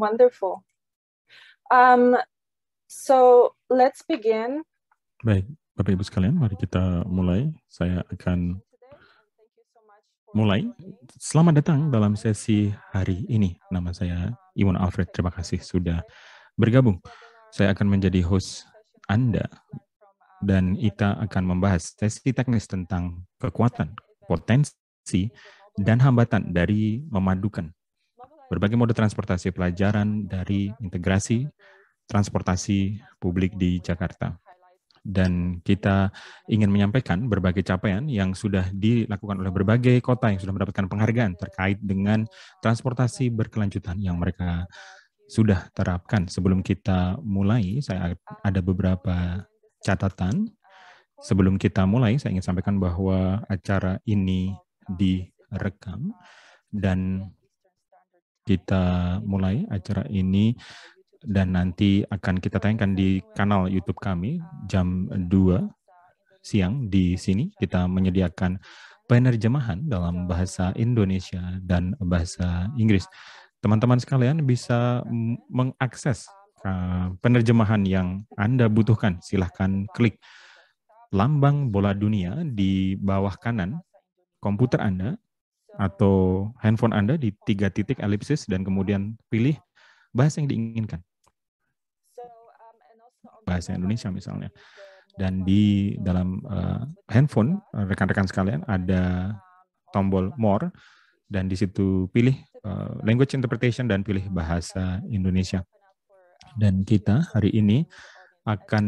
Wonderful. Um, so let's begin. Baik, Bapak Ibu sekalian, mari kita mulai. Saya akan mulai. Selamat datang dalam sesi hari ini. Nama saya Iwan Alfred. Terima kasih sudah bergabung. Saya akan menjadi host Anda dan kita akan membahas sesi teknis tentang kekuatan, potensi, dan hambatan dari memadukan berbagai mode transportasi pelajaran dari integrasi transportasi publik di Jakarta. Dan kita ingin menyampaikan berbagai capaian yang sudah dilakukan oleh berbagai kota yang sudah mendapatkan penghargaan terkait dengan transportasi berkelanjutan yang mereka sudah terapkan. Sebelum kita mulai, saya ada beberapa catatan. Sebelum kita mulai, saya ingin sampaikan bahwa acara ini direkam dan kita mulai acara ini dan nanti akan kita tayangkan di kanal YouTube kami jam 2 siang di sini. Kita menyediakan penerjemahan dalam bahasa Indonesia dan bahasa Inggris. Teman-teman sekalian bisa mengakses uh, penerjemahan yang Anda butuhkan. Silahkan klik lambang bola dunia di bawah kanan komputer Anda atau handphone Anda di tiga titik elipsis dan kemudian pilih bahasa yang diinginkan. Um, bahasa Indonesia misalnya. Uh, um, dan di dalam uh, handphone rekan-rekan sekalian ada tombol more dan di situ pilih uh, language interpretation dan pilih um, bahasa Indonesia. Dan kita hari ini akan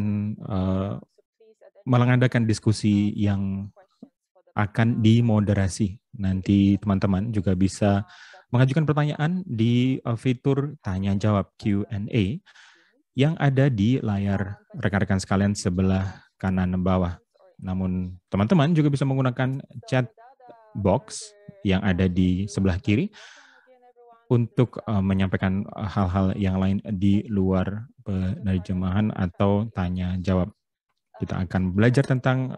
uh, melengadakan diskusi yang akan dimoderasi Nanti teman-teman juga bisa mengajukan pertanyaan di uh, fitur tanya jawab Q&A yang ada di layar rekan-rekan sekalian sebelah kanan bawah. Namun teman-teman juga bisa menggunakan chat box yang ada di sebelah kiri untuk uh, menyampaikan uh, hal-hal yang lain di luar penerjemahan atau tanya jawab. Kita akan belajar tentang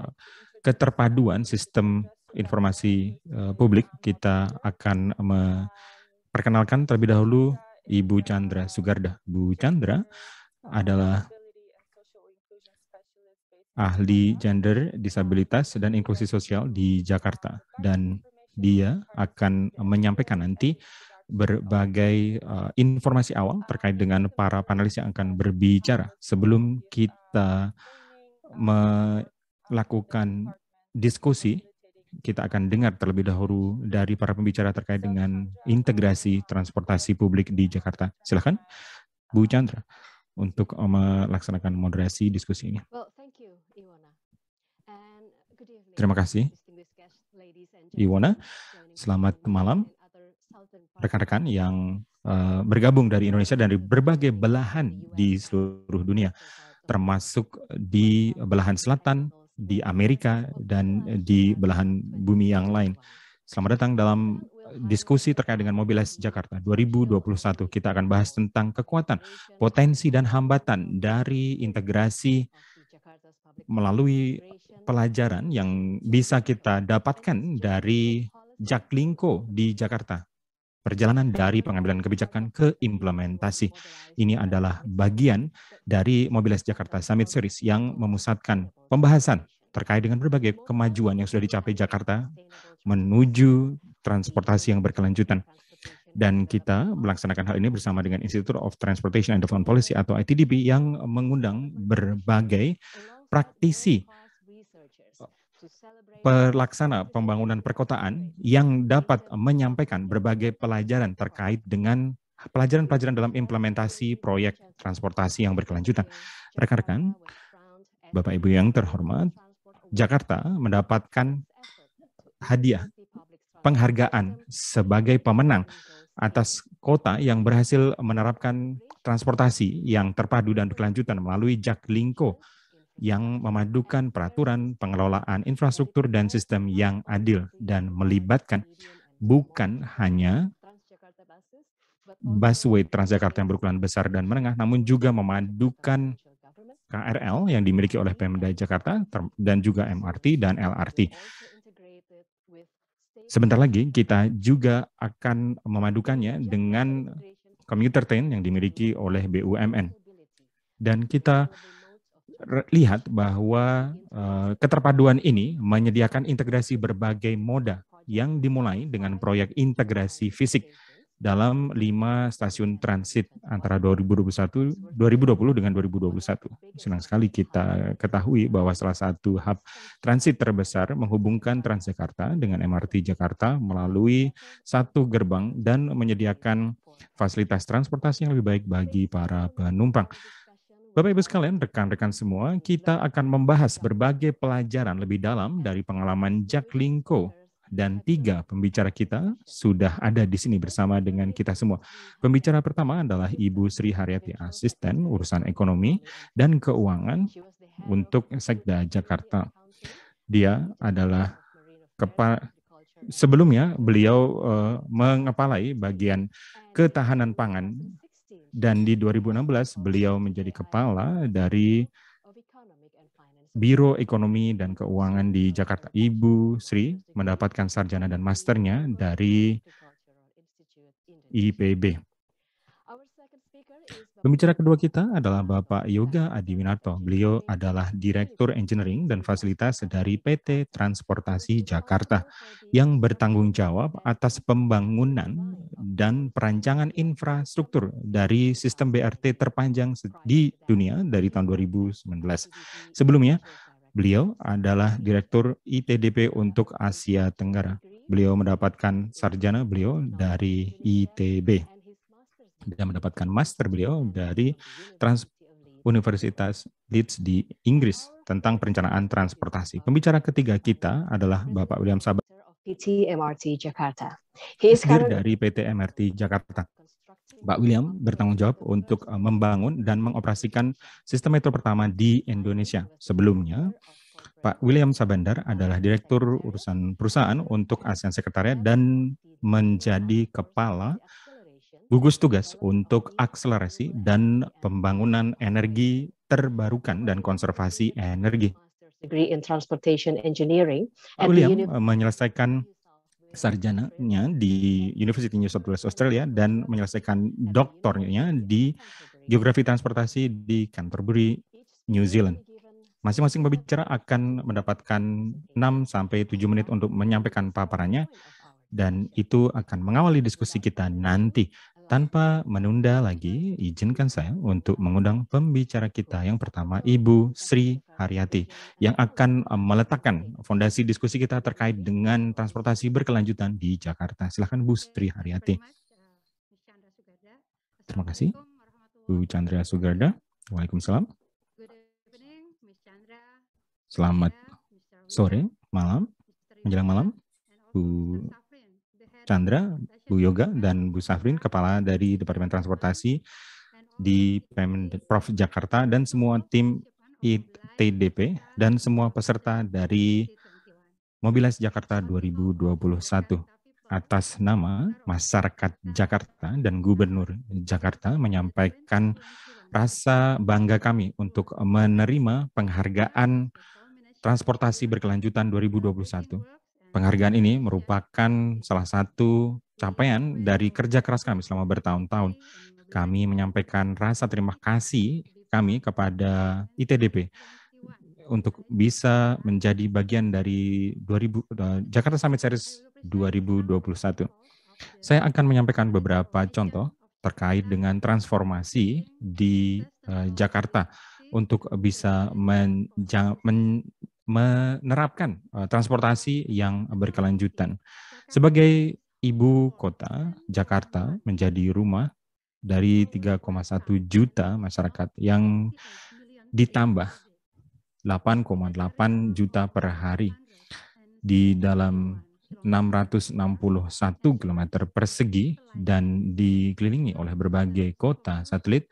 keterpaduan sistem informasi eh, publik, kita akan memperkenalkan terlebih dahulu Ibu Chandra Sugarda. Bu Chandra adalah ahli gender, disabilitas, dan inklusi sosial di Jakarta. Dan dia akan menyampaikan nanti berbagai uh, informasi awal terkait dengan para panelis yang akan berbicara sebelum kita melakukan diskusi kita akan dengar terlebih dahulu dari para pembicara terkait dengan integrasi transportasi publik di Jakarta. Silakan, Bu Chandra, untuk eh, melaksanakan moderasi diskusi ini. Terima kasih, Iwona. Selamat malam, rekan-rekan yang uh, bergabung dari Indonesia dan dari berbagai belahan di seluruh dunia, termasuk di belahan selatan, di Amerika dan di belahan bumi yang lain. Selamat datang dalam diskusi terkait dengan Mobilis Jakarta 2021. Kita akan bahas tentang kekuatan, potensi, dan hambatan dari integrasi melalui pelajaran yang bisa kita dapatkan dari Jaklingko di Jakarta perjalanan dari pengambilan kebijakan ke implementasi. Ini adalah bagian dari Mobiles Jakarta Summit Series yang memusatkan pembahasan terkait dengan berbagai kemajuan yang sudah dicapai Jakarta menuju transportasi yang berkelanjutan. Dan kita melaksanakan hal ini bersama dengan Institute of Transportation and Development Policy atau ITDP yang mengundang berbagai praktisi pelaksana pembangunan perkotaan yang dapat menyampaikan berbagai pelajaran terkait dengan pelajaran-pelajaran dalam implementasi proyek transportasi yang berkelanjutan. Rekan-rekan, Bapak Ibu yang terhormat, Jakarta mendapatkan hadiah penghargaan sebagai pemenang atas kota yang berhasil menerapkan transportasi yang terpadu dan berkelanjutan melalui Jaklingko yang memadukan peraturan, pengelolaan infrastruktur, dan sistem yang adil dan melibatkan bukan hanya busway Transjakarta yang berukuran besar dan menengah, namun juga memadukan KRL yang dimiliki oleh Pemda Jakarta dan juga MRT dan LRT. Sebentar lagi kita juga akan memadukannya dengan commuter train yang dimiliki oleh BUMN. Dan kita lihat bahwa uh, keterpaduan ini menyediakan integrasi berbagai moda yang dimulai dengan proyek integrasi fisik dalam lima stasiun transit antara 2021 2020 dengan 2021. Senang sekali kita ketahui bahwa salah satu hub transit terbesar menghubungkan Transjakarta dengan MRT Jakarta melalui satu gerbang dan menyediakan fasilitas transportasi yang lebih baik bagi para penumpang. Bapak Ibu sekalian, rekan-rekan semua, kita akan membahas berbagai pelajaran lebih dalam dari pengalaman Jack Linko dan tiga pembicara kita sudah ada di sini bersama dengan kita semua. Pembicara pertama adalah Ibu Sri Haryati, asisten urusan ekonomi dan keuangan untuk Sekda Jakarta. Dia adalah kepala sebelumnya beliau uh, mengepalai bagian ketahanan pangan dan di 2016 beliau menjadi kepala dari Biro Ekonomi dan Keuangan di Jakarta. Ibu Sri mendapatkan sarjana dan masternya dari IPB. Pembicara kedua kita adalah Bapak Yoga Adiwinarto. Beliau adalah Direktur Engineering dan Fasilitas dari PT Transportasi Jakarta yang bertanggung jawab atas pembangunan dan perancangan infrastruktur dari sistem BRT terpanjang di dunia dari tahun 2019. Sebelumnya, beliau adalah Direktur ITDP untuk Asia Tenggara. Beliau mendapatkan sarjana beliau dari ITB dan mendapatkan master beliau dari Trans Universitas Leeds di Inggris tentang perencanaan transportasi. Pembicara ketiga kita adalah Bapak William Sabah PT MRT Jakarta. He dari PT MRT Jakarta. Pak William bertanggung jawab untuk eh, membangun dan mengoperasikan sistem metro pertama di Indonesia. Sebelumnya, Pak William Sabandar adalah Direktur Urusan Perusahaan untuk ASEAN Sekretariat dan menjadi Kepala gugus tugas untuk akselerasi dan pembangunan energi terbarukan dan konservasi energi. William menyelesaikan sarjananya di University New South Wales Australia dan menyelesaikan doktornya di Geografi Transportasi di Canterbury, New Zealand. Masing-masing pembicara akan mendapatkan 6 sampai 7 menit untuk menyampaikan paparannya dan itu akan mengawali diskusi kita nanti. Tanpa menunda lagi, izinkan saya untuk mengundang pembicara kita yang pertama, Ibu Sri Haryati, yang akan eh, meletakkan fondasi diskusi kita terkait dengan transportasi berkelanjutan di Jakarta. Silahkan Bu Sri Haryati. Terima kasih. Bu Chandra Sugarda. Waalaikumsalam. Selamat sore, malam, menjelang malam. Bu Chandra, Bu Yoga, dan Bu Safrin, Kepala dari Departemen Transportasi di Pemprov Jakarta, dan semua tim ITDP, dan semua peserta dari Mobilize Jakarta 2021 atas nama masyarakat Jakarta dan Gubernur Jakarta menyampaikan rasa bangga kami untuk menerima penghargaan transportasi berkelanjutan 2021 Penghargaan ini merupakan salah satu capaian dari kerja keras kami selama bertahun-tahun. Kami menyampaikan rasa terima kasih kami kepada ITDP untuk bisa menjadi bagian dari 2000, eh, Jakarta Summit Series 2021. Saya akan menyampaikan beberapa contoh terkait dengan transformasi di eh, Jakarta untuk bisa menja, menerapkan eh, transportasi yang berkelanjutan. Sebagai ibu kota, Jakarta menjadi rumah dari 3,1 juta masyarakat yang ditambah 8,8 juta per hari di dalam 661 km persegi dan dikelilingi oleh berbagai kota satelit,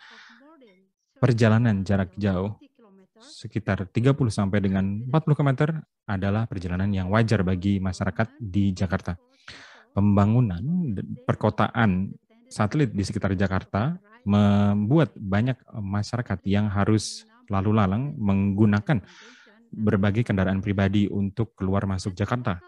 perjalanan jarak jauh sekitar 30 sampai dengan 40 km adalah perjalanan yang wajar bagi masyarakat di Jakarta. Pembangunan perkotaan satelit di sekitar Jakarta membuat banyak masyarakat yang harus lalu lalang menggunakan berbagai kendaraan pribadi untuk keluar masuk Jakarta.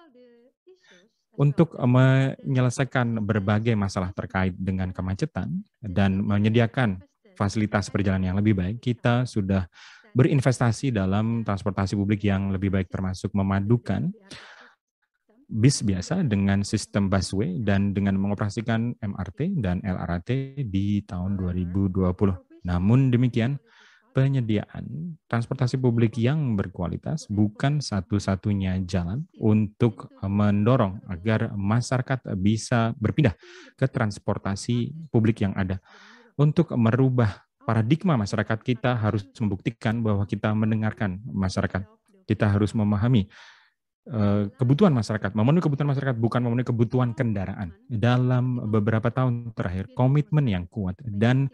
Untuk menyelesaikan berbagai masalah terkait dengan kemacetan dan menyediakan fasilitas perjalanan yang lebih baik, kita sudah berinvestasi dalam transportasi publik yang lebih baik termasuk memadukan bis biasa dengan sistem busway dan dengan mengoperasikan MRT dan LRT di tahun 2020. Namun demikian, penyediaan transportasi publik yang berkualitas bukan satu-satunya jalan untuk mendorong agar masyarakat bisa berpindah ke transportasi publik yang ada. Untuk merubah paradigma masyarakat kita harus membuktikan bahwa kita mendengarkan masyarakat. Kita harus memahami eh, kebutuhan masyarakat, memenuhi kebutuhan masyarakat bukan memenuhi kebutuhan kendaraan. Dalam beberapa tahun terakhir, komitmen yang kuat dan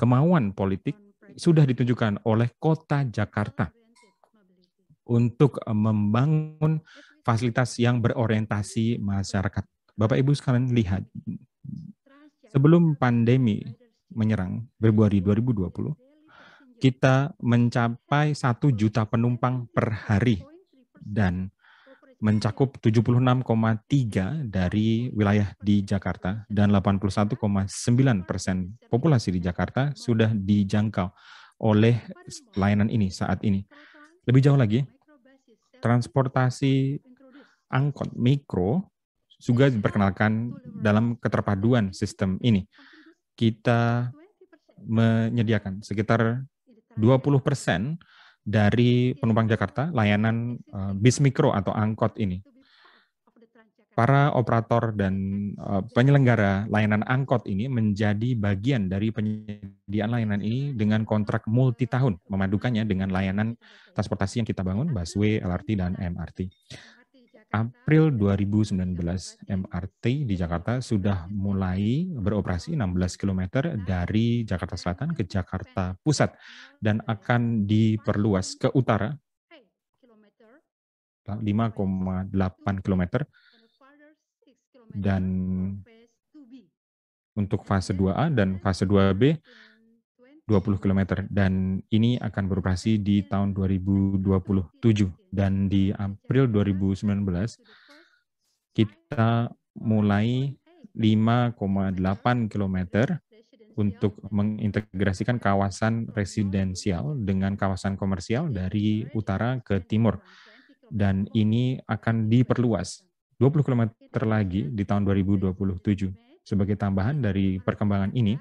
kemauan politik sudah ditunjukkan oleh Kota Jakarta untuk membangun fasilitas yang berorientasi masyarakat. Bapak Ibu sekalian lihat, sebelum pandemi menyerang Februari 2020, kita mencapai satu juta penumpang per hari dan mencakup 76,3 dari wilayah di Jakarta dan 81,9 persen populasi di Jakarta sudah dijangkau oleh layanan ini saat ini. Lebih jauh lagi, transportasi angkot mikro juga diperkenalkan dalam keterpaduan sistem ini kita menyediakan sekitar 20 persen dari penumpang Jakarta layanan uh, bis mikro atau angkot ini. Para operator dan uh, penyelenggara layanan angkot ini menjadi bagian dari penyediaan layanan ini dengan kontrak multi tahun, memadukannya dengan layanan transportasi yang kita bangun, busway, LRT, dan MRT. April 2019 MRT di Jakarta sudah mulai beroperasi 16 km dari Jakarta Selatan ke Jakarta Pusat dan akan diperluas ke utara 5,8 km dan untuk fase 2A dan fase 2B 20 km dan ini akan beroperasi di tahun 2027 dan di April 2019 kita mulai 5,8 km untuk mengintegrasikan kawasan residensial dengan kawasan komersial dari utara ke timur. Dan ini akan diperluas 20 km lagi di tahun 2027 sebagai tambahan dari perkembangan ini,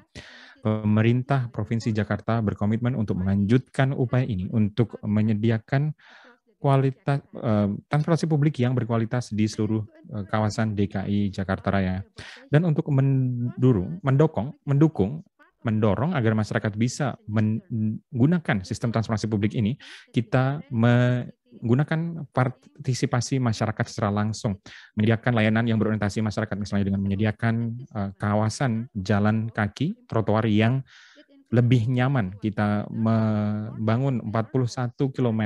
pemerintah Provinsi Jakarta berkomitmen untuk melanjutkan upaya ini untuk menyediakan kualitas eh, transportasi publik yang berkualitas di seluruh eh, kawasan DKI Jakarta Raya dan untuk mendurung, mendokong, mendukung mendorong agar masyarakat bisa menggunakan sistem transportasi publik ini, kita me gunakan partisipasi masyarakat secara langsung, menyediakan layanan yang berorientasi masyarakat, misalnya dengan menyediakan uh, kawasan jalan kaki, trotoar yang lebih nyaman. Kita membangun 41 km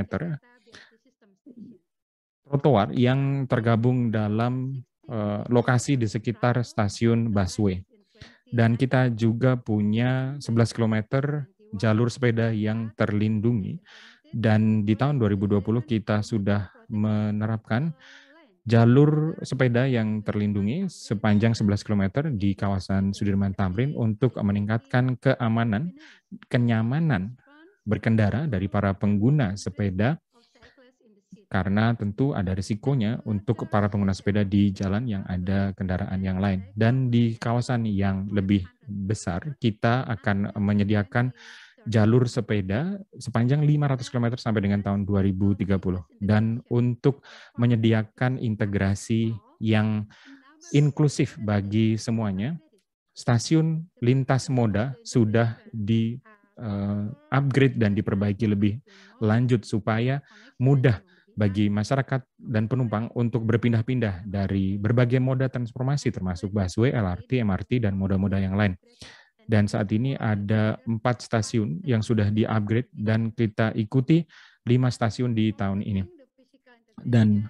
trotoar yang tergabung dalam uh, lokasi di sekitar stasiun busway. Dan kita juga punya 11 km jalur sepeda yang terlindungi dan di tahun 2020 kita sudah menerapkan jalur sepeda yang terlindungi sepanjang 11 km di kawasan Sudirman Tamrin untuk meningkatkan keamanan, kenyamanan berkendara dari para pengguna sepeda karena tentu ada risikonya untuk para pengguna sepeda di jalan yang ada kendaraan yang lain. Dan di kawasan yang lebih besar, kita akan menyediakan jalur sepeda sepanjang 500 km sampai dengan tahun 2030 dan untuk menyediakan integrasi yang inklusif bagi semuanya. Stasiun lintas moda sudah di uh, upgrade dan diperbaiki lebih lanjut supaya mudah bagi masyarakat dan penumpang untuk berpindah-pindah dari berbagai moda transformasi termasuk busway, LRT, MRT, dan moda-moda yang lain. Dan saat ini ada empat stasiun yang sudah di-upgrade dan kita ikuti lima stasiun di tahun ini. Dan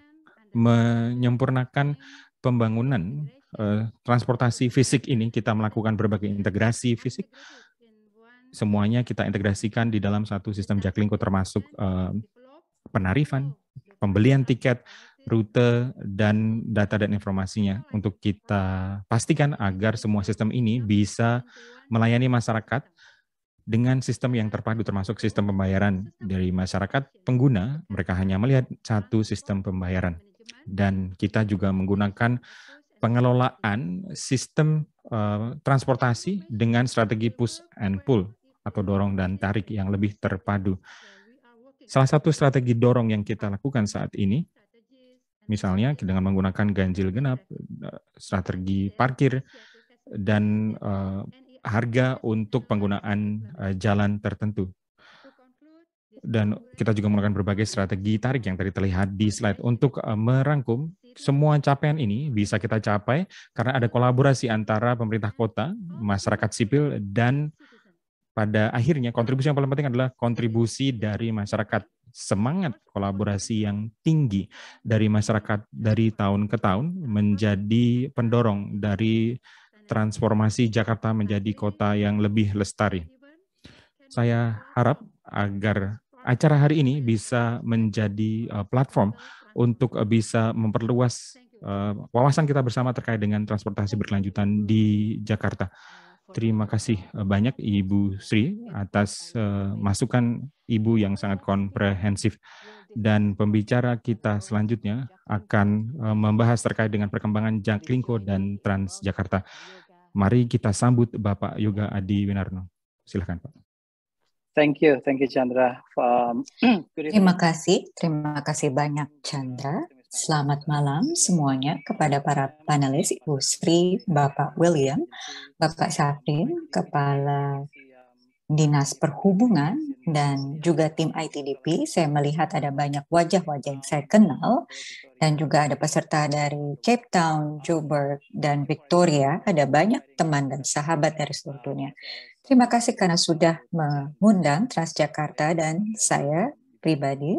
menyempurnakan pembangunan eh, transportasi fisik ini kita melakukan berbagai integrasi fisik semuanya kita integrasikan di dalam satu sistem Jaklingko termasuk eh, penarifan pembelian tiket rute dan data dan informasinya untuk kita pastikan agar semua sistem ini bisa melayani masyarakat dengan sistem yang terpadu termasuk sistem pembayaran dari masyarakat pengguna mereka hanya melihat satu sistem pembayaran dan kita juga menggunakan pengelolaan sistem uh, transportasi dengan strategi push and pull atau dorong dan tarik yang lebih terpadu. Salah satu strategi dorong yang kita lakukan saat ini misalnya dengan menggunakan ganjil genap, eh, strategi parkir, dan uh, harga untuk penggunaan uh, jalan tertentu. Dan kita juga menggunakan berbagai strategi tarik yang tadi terlihat di slide. Untuk uh, merangkum, semua capaian ini bisa kita capai karena ada kolaborasi antara pemerintah kota, masyarakat sipil, dan pada akhirnya kontribusi yang paling penting adalah kontribusi dari masyarakat semangat kolaborasi yang tinggi dari masyarakat dari tahun ke tahun menjadi pendorong dari transformasi Jakarta menjadi kota yang lebih lestari. Saya harap agar acara hari ini bisa menjadi eh, platform untuk eh, bisa memperluas eh, wawasan kita bersama terkait dengan transportasi berkelanjutan di Jakarta. Terima kasih eh, banyak Ibu Sri iya, atas eh, masukan Ibu yang sangat iya, komprehensif. Iya, dan pembicara kita selanjutnya akan eh, membahas terkait dengan perkembangan Jaklingko dan Transjakarta. Mari kita sambut Bapak Yoga Adi Winarno. Silahkan Pak. Thank you, thank you Chandra. Um, terima kasih, terima kasih banyak Chandra. Selamat malam semuanya kepada para panelis Ibu Sri, Bapak William, Bapak Syafrin, Kepala Dinas Perhubungan, dan juga tim ITDP. Saya melihat ada banyak wajah-wajah yang saya kenal, dan juga ada peserta dari Cape Town, Joburg, dan Victoria. Ada banyak teman dan sahabat dari seluruh dunia. Terima kasih karena sudah mengundang Transjakarta dan saya pribadi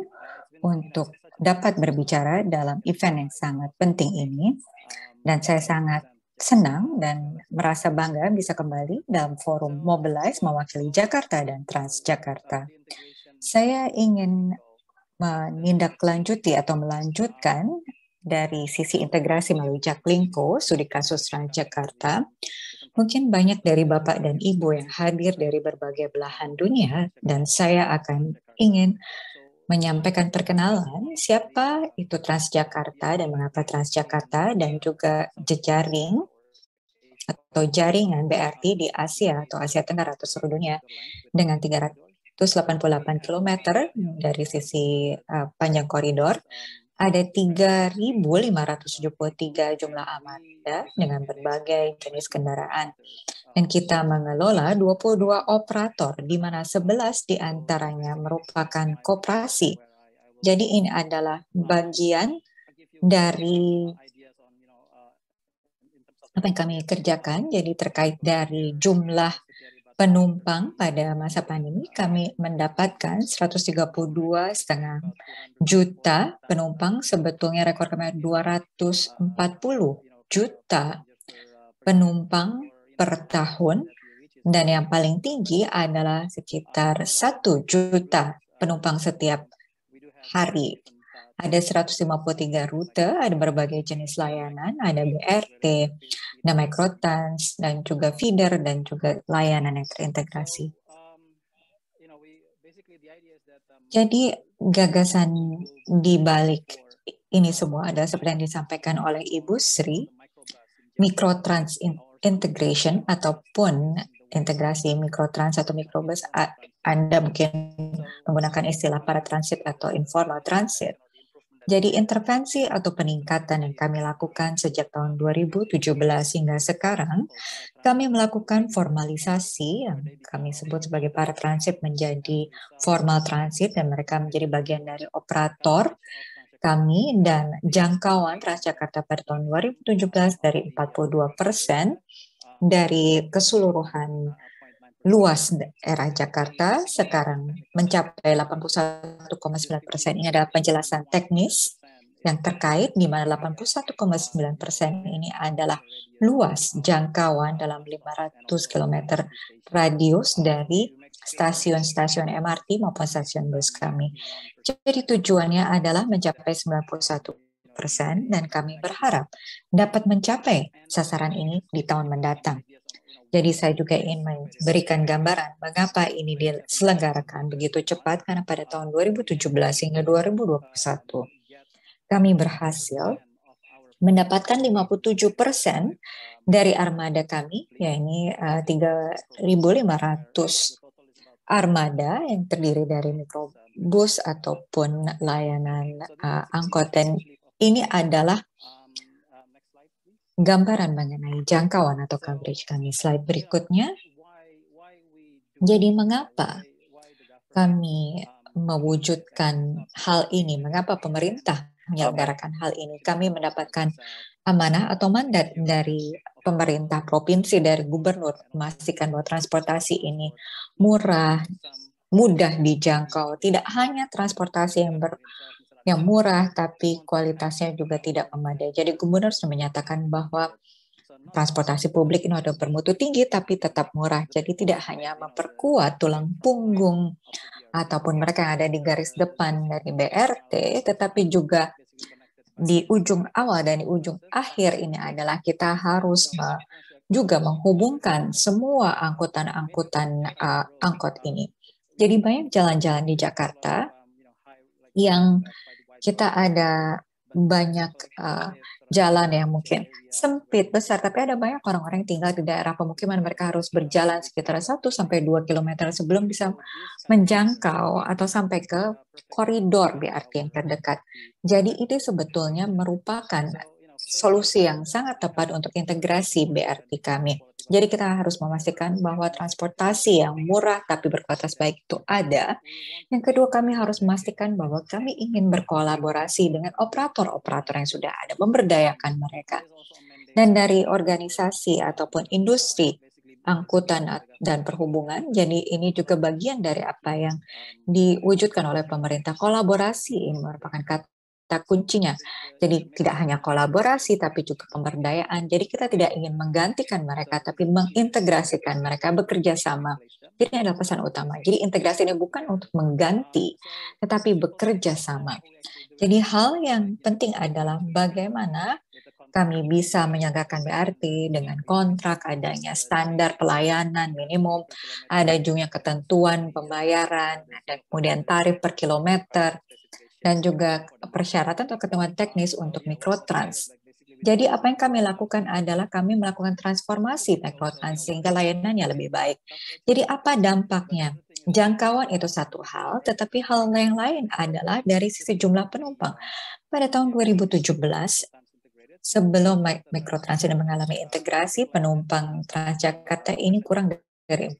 untuk dapat berbicara dalam event yang sangat penting ini. Dan saya sangat senang dan merasa bangga bisa kembali dalam forum Mobilize mewakili Jakarta dan Transjakarta. Saya ingin menindaklanjuti atau melanjutkan dari sisi integrasi melalui Jaklingko, studi kasus Transjakarta. Mungkin banyak dari Bapak dan Ibu yang hadir dari berbagai belahan dunia dan saya akan ingin menyampaikan perkenalan siapa itu Transjakarta dan mengapa Transjakarta dan juga jejaring atau jaringan BRT di Asia atau Asia Tenggara atau seluruh dunia dengan 388 km dari sisi uh, panjang koridor ada 3.573 jumlah amanda dengan berbagai jenis kendaraan dan kita mengelola 22 operator, di mana 11 antaranya merupakan koperasi. Jadi ini adalah bagian dari apa yang kami kerjakan, jadi terkait dari jumlah penumpang pada masa pandemi, kami mendapatkan 132,5 juta penumpang, sebetulnya rekor kami 240 juta penumpang per tahun dan yang paling tinggi adalah sekitar 1 juta penumpang setiap hari. Ada 153 rute, ada berbagai jenis layanan, ada BRT, ada microtrans, dan juga feeder, dan juga layanan yang terintegrasi. Jadi gagasan di balik ini semua adalah seperti yang disampaikan oleh Ibu Sri, mikrotrans integration ataupun integrasi mikrotrans atau mikrobus Anda mungkin menggunakan istilah para transit atau informal transit. Jadi intervensi atau peningkatan yang kami lakukan sejak tahun 2017 hingga sekarang, kami melakukan formalisasi yang kami sebut sebagai para transit menjadi formal transit dan mereka menjadi bagian dari operator kami dan jangkauan Transjakarta per tahun 2017 dari 42 persen dari keseluruhan luas daerah Jakarta sekarang mencapai 81,9 persen. Ini adalah penjelasan teknis yang terkait di mana 81,9 persen ini adalah luas jangkauan dalam 500 km radius dari stasiun-stasiun MRT maupun stasiun bus kami. Jadi tujuannya adalah mencapai 91 persen dan kami berharap dapat mencapai sasaran ini di tahun mendatang. Jadi saya juga ingin memberikan gambaran mengapa ini diselenggarakan begitu cepat karena pada tahun 2017 hingga 2021 kami berhasil mendapatkan 57 persen dari armada kami, yaitu eh, ini 3.500 armada yang terdiri dari mikrobus ataupun layanan uh, angkot ini adalah um, uh, gambaran mengenai jangkauan atau coverage kami. Slide berikutnya. Jadi mengapa kami um, mewujudkan hal ini? Mengapa pemerintah menyelenggarakan hal ini. Kami mendapatkan amanah atau mandat dari pemerintah provinsi, dari gubernur, memastikan bahwa transportasi ini murah, mudah dijangkau. Tidak hanya transportasi yang ber, yang murah, tapi kualitasnya juga tidak memadai. Jadi gubernur sudah menyatakan bahwa transportasi publik ini ada bermutu tinggi tapi tetap murah. Jadi tidak hanya memperkuat tulang punggung ataupun mereka yang ada di garis depan dari BRT, tetapi juga di ujung awal dan di ujung akhir ini adalah kita harus eh, juga menghubungkan semua angkutan-angkutan uh, angkot ini. Jadi banyak jalan-jalan di Jakarta yang kita ada banyak uh, jalan yang mungkin ya, sempit besar tapi ada banyak orang-orang yang tinggal di daerah pemukiman mereka harus berjalan sekitar 1 sampai dua kilometer sebelum bisa iya, menjangkau atau sampai ke koridor BRT ya yang terdekat. Jadi itu sebetulnya merupakan solusi yang sangat tepat untuk integrasi BRT kami. Jadi kita harus memastikan bahwa transportasi yang murah tapi berkualitas baik itu ada. Yang kedua kami harus memastikan bahwa kami ingin berkolaborasi dengan operator-operator yang sudah ada, memberdayakan mereka. Dan dari organisasi ataupun industri angkutan dan perhubungan. Jadi ini juga bagian dari apa yang diwujudkan oleh pemerintah. Kolaborasi ini merupakan kata kata kuncinya. Jadi tidak hanya kolaborasi tapi juga pemberdayaan. Jadi kita tidak ingin menggantikan mereka tapi mengintegrasikan mereka bekerja sama. Jadi ini adalah pesan utama. Jadi integrasi ini bukan untuk mengganti tetapi bekerja sama. Jadi hal yang penting adalah bagaimana kami bisa menyegarkan BRT dengan kontrak, adanya standar pelayanan minimum, ada juga ketentuan pembayaran, dan kemudian tarif per kilometer, dan juga persyaratan atau ketentuan teknis untuk mikrotrans. Jadi apa yang kami lakukan adalah kami melakukan transformasi mikrotrans sehingga layanannya lebih baik. Jadi apa dampaknya? Jangkauan itu satu hal, tetapi hal yang lain adalah dari sisi jumlah penumpang. Pada tahun 2017, sebelum mikrotrans ini mengalami integrasi, penumpang Transjakarta ini kurang dari 400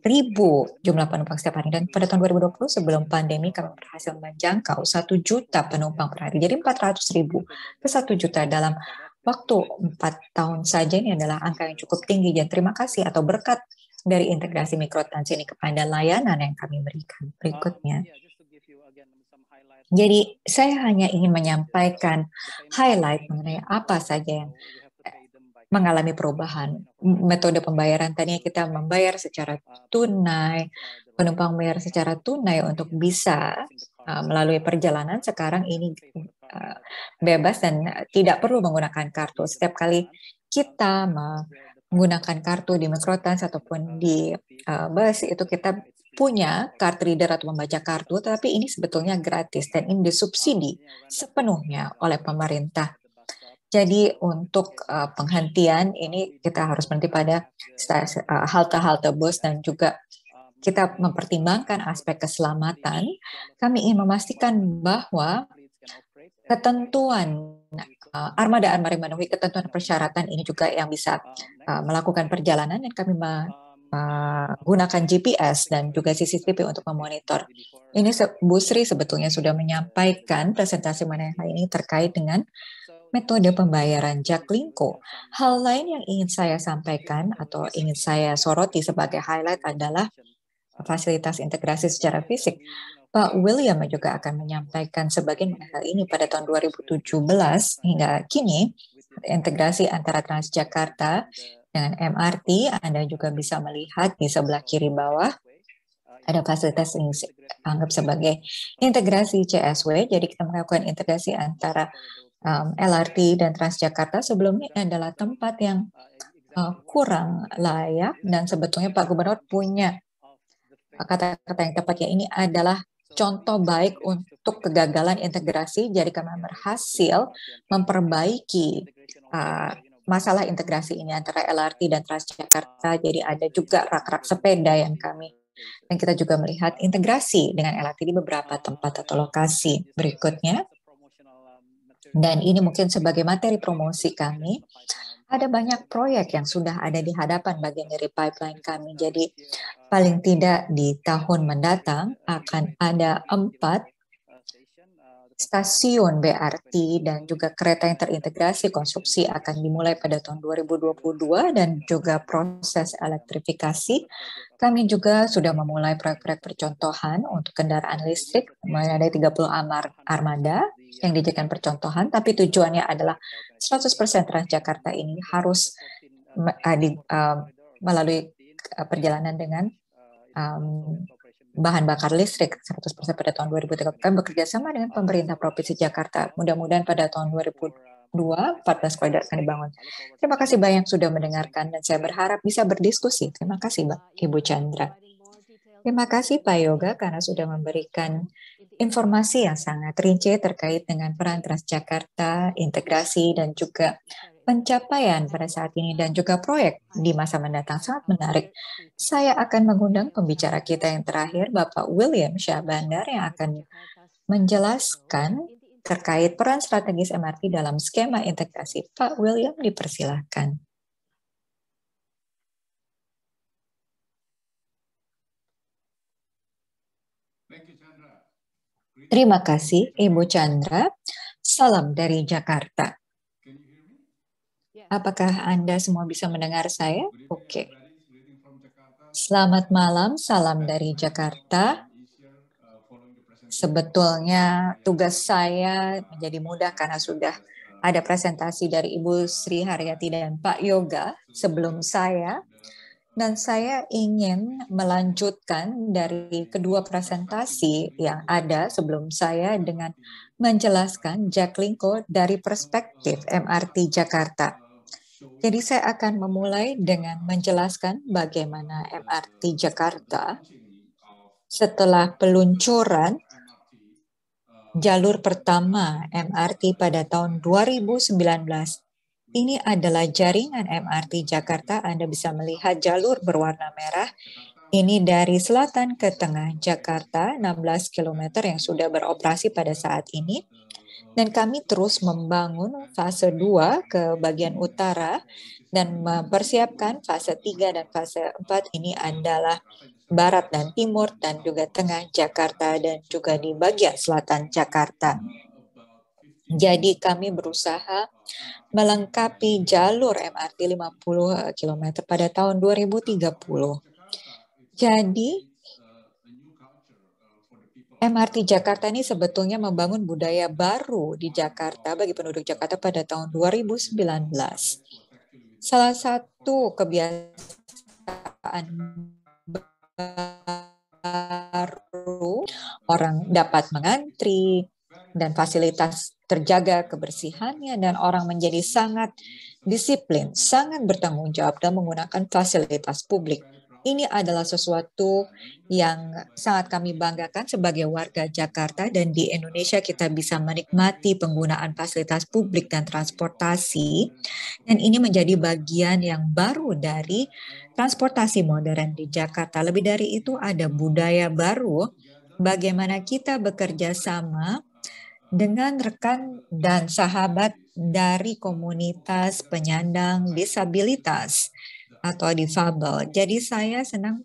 ribu jumlah penumpang setiap hari. Dan pada tahun 2020 sebelum pandemi kami berhasil menjangkau satu juta penumpang per hari. Jadi 400 ribu ke satu juta dalam waktu empat tahun saja ini adalah angka yang cukup tinggi. Dan terima kasih atau berkat dari integrasi mikrotrans ini kepada layanan yang kami berikan berikutnya. Uh, Jadi saya hanya ingin menyampaikan highlight mengenai apa saja yang mengalami perubahan. Metode pembayaran tadinya kita membayar secara tunai, penumpang membayar secara tunai untuk bisa uh, melalui perjalanan sekarang ini uh, bebas dan tidak perlu menggunakan kartu. Setiap kali kita menggunakan kartu di mikrotrans ataupun di uh, bus itu kita punya card reader atau membaca kartu, tapi ini sebetulnya gratis dan ini disubsidi sepenuhnya oleh pemerintah jadi untuk uh, penghentian ini kita harus berhenti pada eh, halte-halte bus dan juga kita mempertimbangkan aspek keselamatan. Kami ingin memastikan bahwa ketentuan uh, eh, armada armada memenuhi ketentuan persyaratan ini juga yang bisa uh, melakukan perjalanan dan kami menggunakan GPS dan juga CCTV untuk memonitor. Ini Bu Sri sebetulnya sudah menyampaikan presentasi mengenai hal ini terkait dengan metode pembayaran Jaklingko. Hal lain yang ingin saya sampaikan atau ingin saya soroti sebagai highlight adalah fasilitas integrasi secara fisik. Pak William juga akan menyampaikan sebagian hal ini pada tahun 2017 hingga kini integrasi antara Transjakarta dengan MRT Anda juga bisa melihat di sebelah kiri bawah ada fasilitas yang anggap sebagai integrasi CSW. Jadi kita melakukan integrasi antara Um, LRT dan Transjakarta sebelumnya adalah tempat yang uh, kurang layak dan sebetulnya Pak Gubernur punya kata-kata yang tepat ya ini adalah contoh baik untuk kegagalan integrasi jadi kami berhasil memperbaiki uh, masalah integrasi ini antara LRT dan Transjakarta jadi ada juga rak-rak sepeda yang kami dan kita juga melihat integrasi dengan LRT di beberapa tempat atau lokasi berikutnya dan ini mungkin sebagai materi promosi kami, ada banyak proyek yang sudah ada di hadapan bagian dari pipeline kami. Jadi paling tidak di tahun mendatang akan ada empat stasiun BRT dan juga kereta yang terintegrasi konstruksi akan dimulai pada tahun 2022 dan juga proses elektrifikasi. Kami juga sudah memulai proyek-proyek percontohan untuk kendaraan listrik, ada 30 armada yang dijadikan percontohan, tapi tujuannya adalah 100% Transjakarta ini harus eh, eh, melalui eh, perjalanan dengan bahan bakar listrik 100% pada tahun 2030 bekerja sama dengan pemerintah Provinsi Jakarta. Mudah-mudahan pada tahun 2002 14 koridor akan dibangun. Terima kasih banyak sudah mendengarkan dan saya berharap bisa berdiskusi. Terima kasih Mbak Ibu Chandra. Terima kasih Pak Yoga karena sudah memberikan informasi yang sangat rinci terkait dengan peran Transjakarta, integrasi, dan juga pencapaian pada saat ini dan juga proyek di masa mendatang sangat menarik. Saya akan mengundang pembicara kita yang terakhir, Bapak William Syahbandar yang akan menjelaskan terkait peran strategis MRT dalam skema integrasi. Pak William, dipersilahkan. Terima kasih, Ibu Chandra. Salam dari Jakarta. Apakah Anda semua bisa mendengar saya? Oke. Okay. Selamat malam, salam dari Jakarta. Sebetulnya tugas saya menjadi mudah karena sudah ada presentasi dari Ibu Sri Haryati dan Pak Yoga sebelum saya. Dan saya ingin melanjutkan dari kedua presentasi yang ada sebelum saya dengan menjelaskan Jack Linko dari perspektif MRT Jakarta. Jadi saya akan memulai dengan menjelaskan bagaimana MRT Jakarta setelah peluncuran jalur pertama MRT pada tahun 2019. Ini adalah jaringan MRT Jakarta. Anda bisa melihat jalur berwarna merah. Ini dari selatan ke tengah Jakarta, 16 km yang sudah beroperasi pada saat ini dan kami terus membangun fase 2 ke bagian utara dan mempersiapkan fase 3 dan fase 4 ini adalah barat dan timur dan juga tengah Jakarta dan juga di bagian selatan Jakarta. Jadi kami berusaha melengkapi jalur MRT 50 km pada tahun 2030. Jadi MRT Jakarta ini sebetulnya membangun budaya baru di Jakarta bagi penduduk Jakarta pada tahun 2019. Salah satu kebiasaan baru orang dapat mengantri dan fasilitas terjaga kebersihannya dan orang menjadi sangat disiplin, sangat bertanggung jawab dan menggunakan fasilitas publik ini adalah sesuatu yang sangat kami banggakan sebagai warga Jakarta dan di Indonesia kita bisa menikmati penggunaan fasilitas publik dan transportasi dan ini menjadi bagian yang baru dari transportasi modern di Jakarta. Lebih dari itu ada budaya baru bagaimana kita bekerja sama dengan rekan dan sahabat dari komunitas penyandang disabilitas atau difabel. Jadi saya senang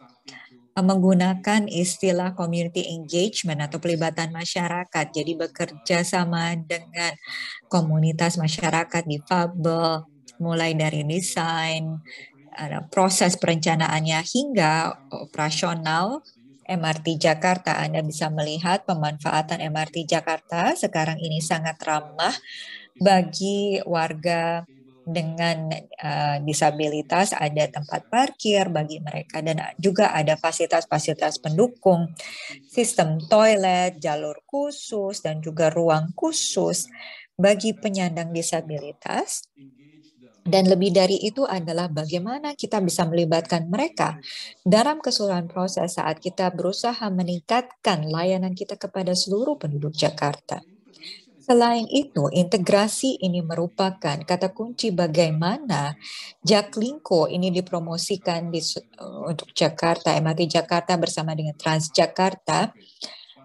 eh, menggunakan istilah community engagement atau pelibatan masyarakat. Jadi bekerja sama dengan komunitas masyarakat difabel, mulai dari desain, proses perencanaannya hingga operasional MRT Jakarta. Anda bisa melihat pemanfaatan MRT Jakarta sekarang ini sangat ramah bagi warga dengan uh, disabilitas ada tempat parkir bagi mereka dan juga ada fasilitas-fasilitas pendukung, sistem toilet, jalur khusus dan juga ruang khusus bagi penyandang disabilitas. Dan lebih dari itu adalah bagaimana kita bisa melibatkan mereka dalam keseluruhan proses saat kita berusaha meningkatkan layanan kita kepada seluruh penduduk Jakarta. Selain itu, integrasi ini merupakan kata kunci bagaimana Jaklingko ini dipromosikan di, untuk Jakarta, MRT Jakarta bersama dengan Transjakarta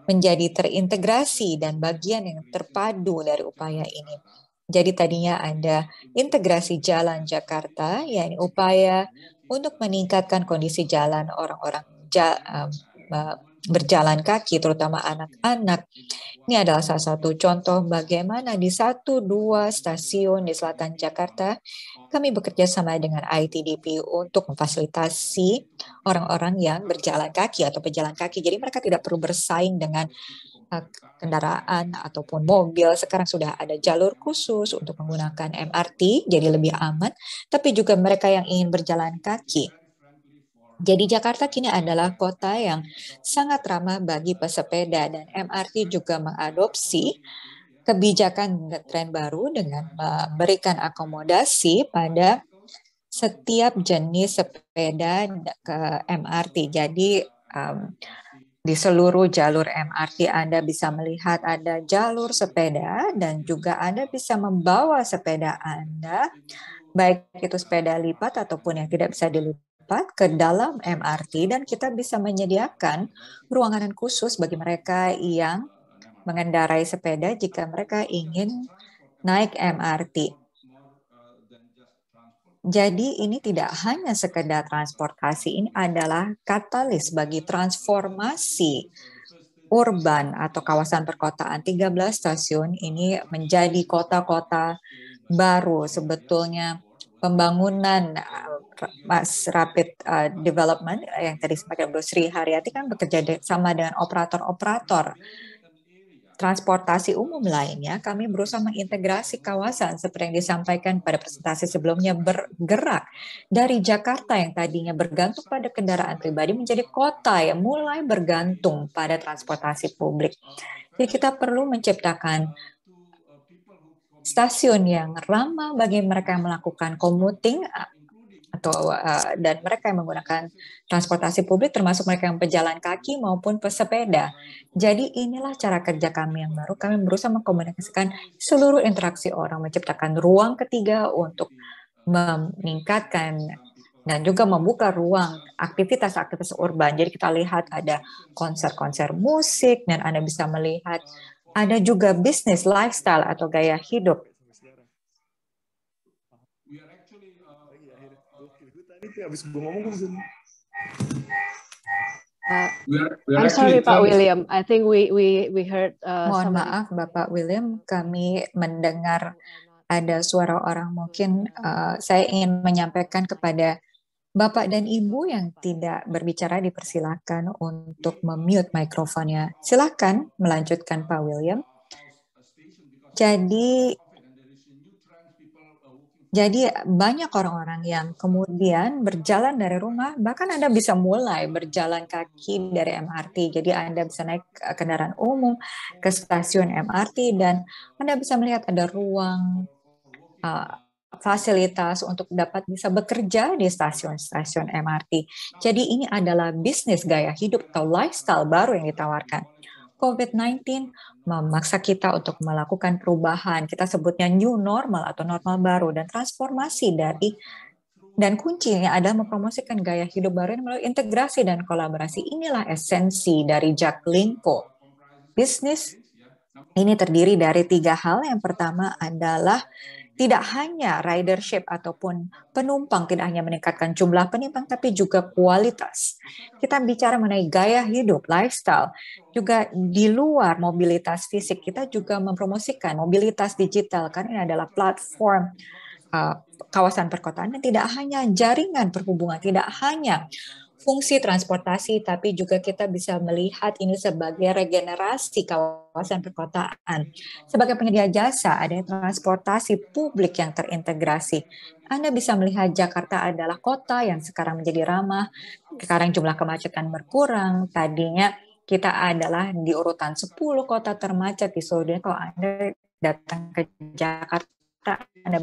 menjadi terintegrasi dan bagian yang terpadu dari upaya ini. Jadi tadinya ada integrasi jalan Jakarta, yakni upaya untuk meningkatkan kondisi jalan orang-orang berjalan kaki, terutama anak-anak. Ini adalah salah satu contoh bagaimana di satu dua stasiun di selatan Jakarta, kami bekerja sama dengan ITDP untuk memfasilitasi orang-orang yang berjalan kaki atau pejalan kaki. Jadi mereka tidak perlu bersaing dengan eh, kendaraan ataupun mobil. Sekarang sudah ada jalur khusus untuk menggunakan MRT, jadi lebih aman. Tapi juga mereka yang ingin berjalan kaki jadi Jakarta kini adalah kota yang sangat ramah bagi pesepeda dan MRT juga mengadopsi kebijakan tren baru dengan memberikan akomodasi pada setiap jenis sepeda ke MRT. Jadi um, di seluruh jalur MRT Anda bisa melihat ada jalur sepeda dan juga Anda bisa membawa sepeda Anda baik itu sepeda lipat ataupun yang tidak bisa dilipat dapat ke dalam MRT dan kita bisa menyediakan ruangan khusus bagi mereka yang mengendarai sepeda jika mereka ingin naik MRT. Jadi ini tidak hanya sekedar transportasi, ini adalah katalis bagi transformasi urban atau kawasan perkotaan. 13 stasiun ini menjadi kota-kota baru sebetulnya pembangunan uh, Mas Rapid uh, Development uh, yang tadi sebagai Bu Sri Haryati kan bekerja sama dengan operator-operator transportasi umum lainnya, kami berusaha mengintegrasi kawasan seperti yang disampaikan pada presentasi sebelumnya bergerak dari Jakarta yang tadinya bergantung pada kendaraan pribadi menjadi kota yang mulai bergantung pada transportasi publik. Jadi kita perlu menciptakan stasiun yang ramah bagi mereka yang melakukan commuting eh, atau eh, dan mereka yang menggunakan transportasi publik termasuk mereka yang pejalan kaki maupun pesepeda. Jadi inilah cara kerja kami yang baru. Kami berusaha mengkomunikasikan seluruh interaksi orang, menciptakan ruang ketiga untuk meningkatkan dan juga membuka ruang aktivitas-aktivitas urban. Jadi kita lihat ada konser-konser musik dan Anda bisa melihat ada juga bisnis, lifestyle, atau gaya hidup. Uh, I'm sorry Pak William, I think we we we heard. Uh, Mohon somebody. maaf Bapak William, kami mendengar ada suara orang mungkin. Uh, saya ingin menyampaikan kepada Bapak dan Ibu yang tidak berbicara dipersilakan untuk memute mikrofonnya. Silakan melanjutkan Pak William. Jadi jadi banyak orang-orang yang kemudian berjalan dari rumah, bahkan Anda bisa mulai berjalan kaki dari MRT. Jadi Anda bisa naik kendaraan umum ke stasiun MRT dan Anda bisa melihat ada ruang uh, fasilitas untuk dapat bisa bekerja di stasiun-stasiun MRT. Jadi ini adalah bisnis gaya hidup atau lifestyle baru yang ditawarkan. COVID-19 memaksa kita untuk melakukan perubahan. Kita sebutnya new normal atau normal baru dan transformasi dari dan kuncinya adalah mempromosikan gaya hidup baru yang melalui integrasi dan kolaborasi. Inilah esensi dari Jack Linko. Bisnis ini terdiri dari tiga hal. Yang pertama adalah tidak hanya ridership ataupun penumpang, tidak hanya meningkatkan jumlah penumpang, tapi juga kualitas. Kita bicara mengenai gaya hidup, lifestyle, juga di luar mobilitas fisik, kita juga mempromosikan mobilitas digital, karena ini adalah platform uh, kawasan perkotaan, dan tidak hanya jaringan perhubungan, tidak hanya fungsi transportasi, tapi juga kita bisa melihat ini sebagai regenerasi kawasan perkotaan. Sebagai penyedia jasa, ada transportasi publik yang terintegrasi. Anda bisa melihat Jakarta adalah kota yang sekarang menjadi ramah, sekarang jumlah kemacetan berkurang, tadinya kita adalah di urutan 10 kota termacet di seluruh dunia. Kalau Anda datang ke Jakarta, Anda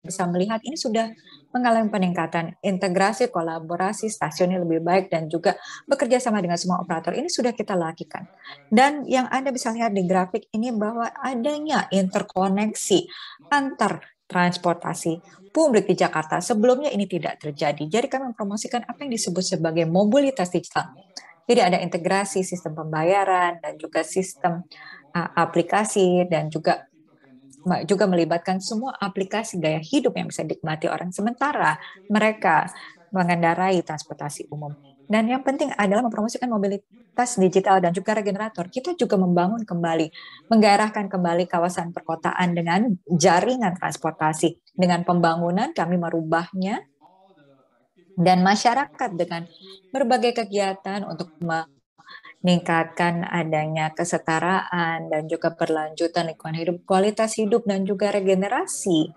bisa melihat ini sudah mengalami peningkatan integrasi, kolaborasi, stasiunnya lebih baik, dan juga bekerja sama dengan semua operator. Ini sudah kita lakukan. Dan yang Anda bisa lihat di grafik ini bahwa adanya interkoneksi antar transportasi publik di Jakarta. Sebelumnya ini tidak terjadi. Jadi kami mempromosikan apa yang disebut sebagai mobilitas digital. Jadi ada integrasi sistem pembayaran dan juga sistem aplikasi dan juga juga melibatkan semua aplikasi gaya hidup yang bisa dinikmati orang sementara mereka mengendarai transportasi umum. Dan yang penting adalah mempromosikan mobilitas digital dan juga regenerator. Kita juga membangun kembali, menggairahkan kembali kawasan perkotaan dengan jaringan transportasi. Dengan pembangunan kami merubahnya dan masyarakat dengan berbagai kegiatan untuk meningkatkan adanya kesetaraan dan juga berlanjutan lingkungan hidup, kualitas hidup dan juga regenerasi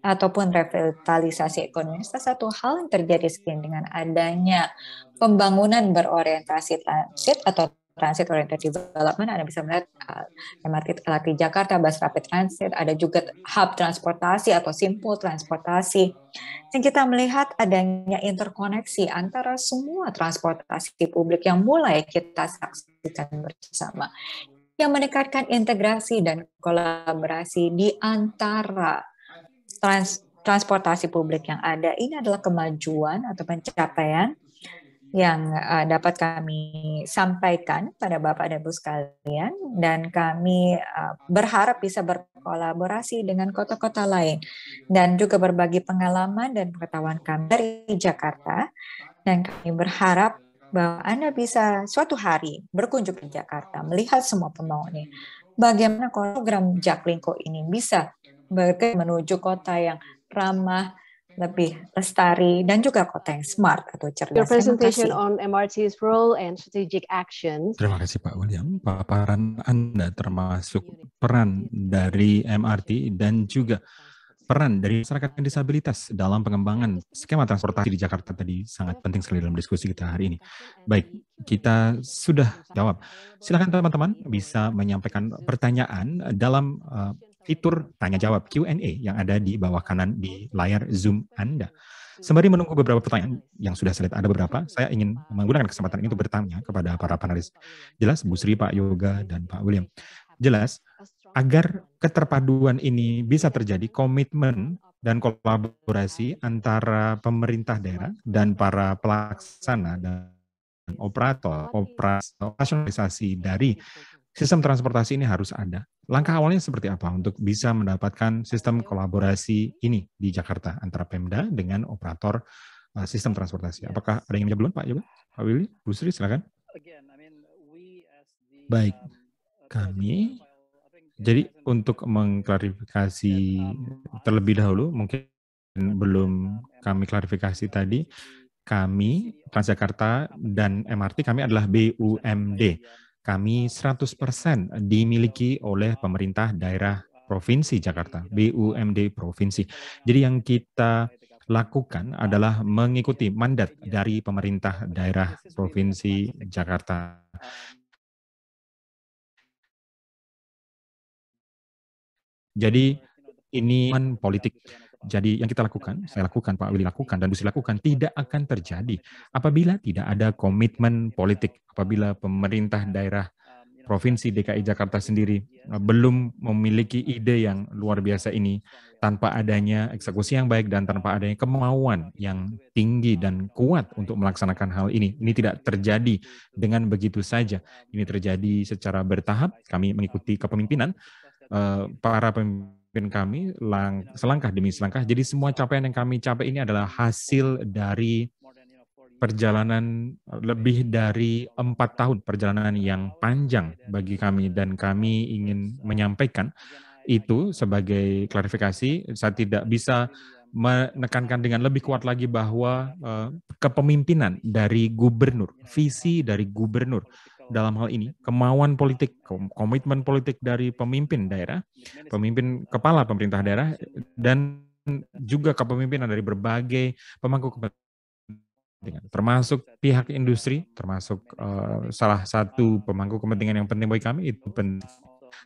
ataupun revitalisasi ekonomi. Salah satu hal yang terjadi sekian dengan adanya pembangunan berorientasi transit atau transit oriented development Anda bisa melihat uh, MRT LRT Jakarta bus rapid transit ada juga hub transportasi atau simpul transportasi yang kita melihat adanya interkoneksi antara semua transportasi publik yang mulai kita saksikan bersama yang meningkatkan integrasi dan kolaborasi di antara trans transportasi publik yang ada ini adalah kemajuan atau pencapaian yang uh, dapat kami sampaikan pada Bapak dan Ibu sekalian dan kami uh, berharap bisa berkolaborasi dengan kota-kota lain dan juga berbagi pengalaman dan pengetahuan kami dari Jakarta dan kami berharap bahwa Anda bisa suatu hari berkunjung ke Jakarta melihat semua pembangunannya bagaimana program Jaklingko ini bisa menuju kota yang ramah lebih lestari dan juga kota yang smart atau cerdas. Your presentation on MRT's role and strategic action. Terima kasih Pak William. Paparan Anda termasuk peran dari MRT dan juga peran dari masyarakat disabilitas dalam pengembangan skema transportasi di Jakarta tadi sangat penting sekali dalam diskusi kita hari ini. Baik, kita sudah jawab. Silakan teman-teman bisa menyampaikan pertanyaan dalam uh, fitur tanya jawab Q&A yang ada di bawah kanan di oh, layar iya, Zoom iya, Anda. Iya. Sembari menunggu beberapa pertanyaan yang sudah saya lihat ada beberapa, saya ingin menggunakan kesempatan ini untuk bertanya kepada para panelis. Jelas Bu Sri, Pak Yoga, dan Pak William. Jelas, agar keterpaduan ini bisa terjadi, komitmen dan kolaborasi antara pemerintah daerah dan para pelaksana dan operator, operasionalisasi dari sistem transportasi ini harus ada. Langkah awalnya seperti apa untuk bisa mendapatkan sistem kolaborasi ini di Jakarta antara Pemda dengan operator eh, sistem transportasi? Apakah ada yang belum Pak Pak Willy, Bu Sri, silakan. Baik, um, kami jadi untuk mengklarifikasi terlebih dahulu, mungkin belum kami klarifikasi tadi, kami Transjakarta dan MRT kami adalah BUMD kami 100% dimiliki oleh pemerintah daerah Provinsi Jakarta, BUMD Provinsi. Jadi yang kita lakukan adalah mengikuti mandat dari pemerintah daerah Provinsi Jakarta. Jadi ini politik jadi yang kita lakukan, saya lakukan, Pak Willy lakukan, dan Dusi lakukan, tidak akan terjadi apabila tidak ada komitmen politik, apabila pemerintah daerah Provinsi DKI Jakarta sendiri eh, belum memiliki ide yang luar biasa ini tanpa adanya eksekusi yang baik dan tanpa adanya kemauan yang tinggi dan kuat untuk melaksanakan hal ini. Ini tidak terjadi dengan begitu saja. Ini terjadi secara bertahap. Kami mengikuti kepemimpinan eh, para pemimpin pemimpin kami lang, selangkah demi selangkah. Jadi semua capaian yang kami capai ini adalah hasil dari perjalanan lebih dari empat tahun perjalanan yang panjang bagi kami dan kami ingin menyampaikan itu sebagai klarifikasi saya tidak bisa menekankan dengan lebih kuat lagi bahwa uh, kepemimpinan dari gubernur visi dari gubernur dalam hal ini kemauan politik, komitmen politik dari pemimpin daerah, pemimpin kepala pemerintah daerah, dan juga kepemimpinan dari berbagai pemangku kepentingan, termasuk pihak industri, termasuk uh, salah satu pemangku kepentingan yang penting bagi kami itu penting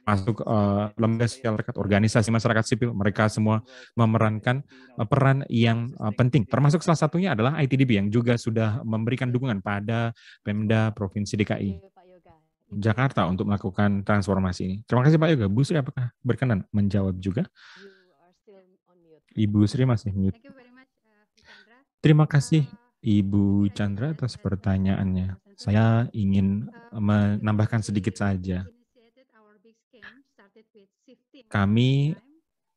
masuk uh, lembaga sosial masyarakat, organisasi masyarakat sipil, mereka semua memerankan uh, peran yang uh, penting. Termasuk salah satunya adalah ITDB yang juga sudah memberikan dukungan pada Pemda Provinsi DKI Jakarta untuk melakukan transformasi ini. Terima kasih Pak Yoga. Bu Sri apakah berkenan menjawab juga? Ibu Sri masih mute. Uh, Terima kasih uh, Ibu Chandra atas pertanyaannya. Uh, Saya ingin menambahkan sedikit saja kami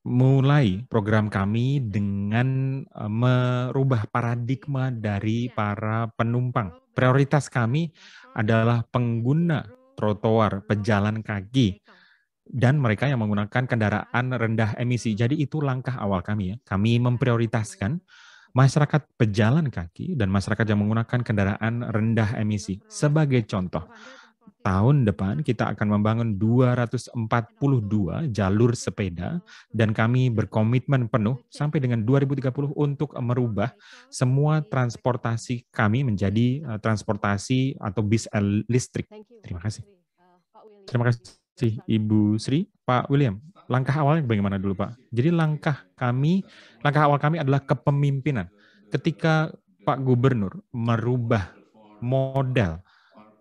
mulai program kami dengan eh, merubah paradigma dari iya. para penumpang. Prioritas kami adalah pengguna trotoar, pejalan kaki, dan mereka yang menggunakan kendaraan rendah emisi. Hmm. Jadi itu langkah awal kami ya. Kami memprioritaskan masyarakat pejalan kaki dan masyarakat yang menggunakan kendaraan rendah emisi. Sebagai contoh, tahun depan kita akan membangun 242 jalur sepeda dan kami berkomitmen penuh sampai dengan 2030 untuk merubah semua transportasi kami menjadi eh, transportasi atau bis listrik. Terima kasih. Eh, Terima kasih Ibu Sri. Pak William, langkah awalnya bagaimana dulu Pak? Jadi langkah kami, langkah awal kami adalah kepemimpinan. Ketika Pak Gubernur merubah model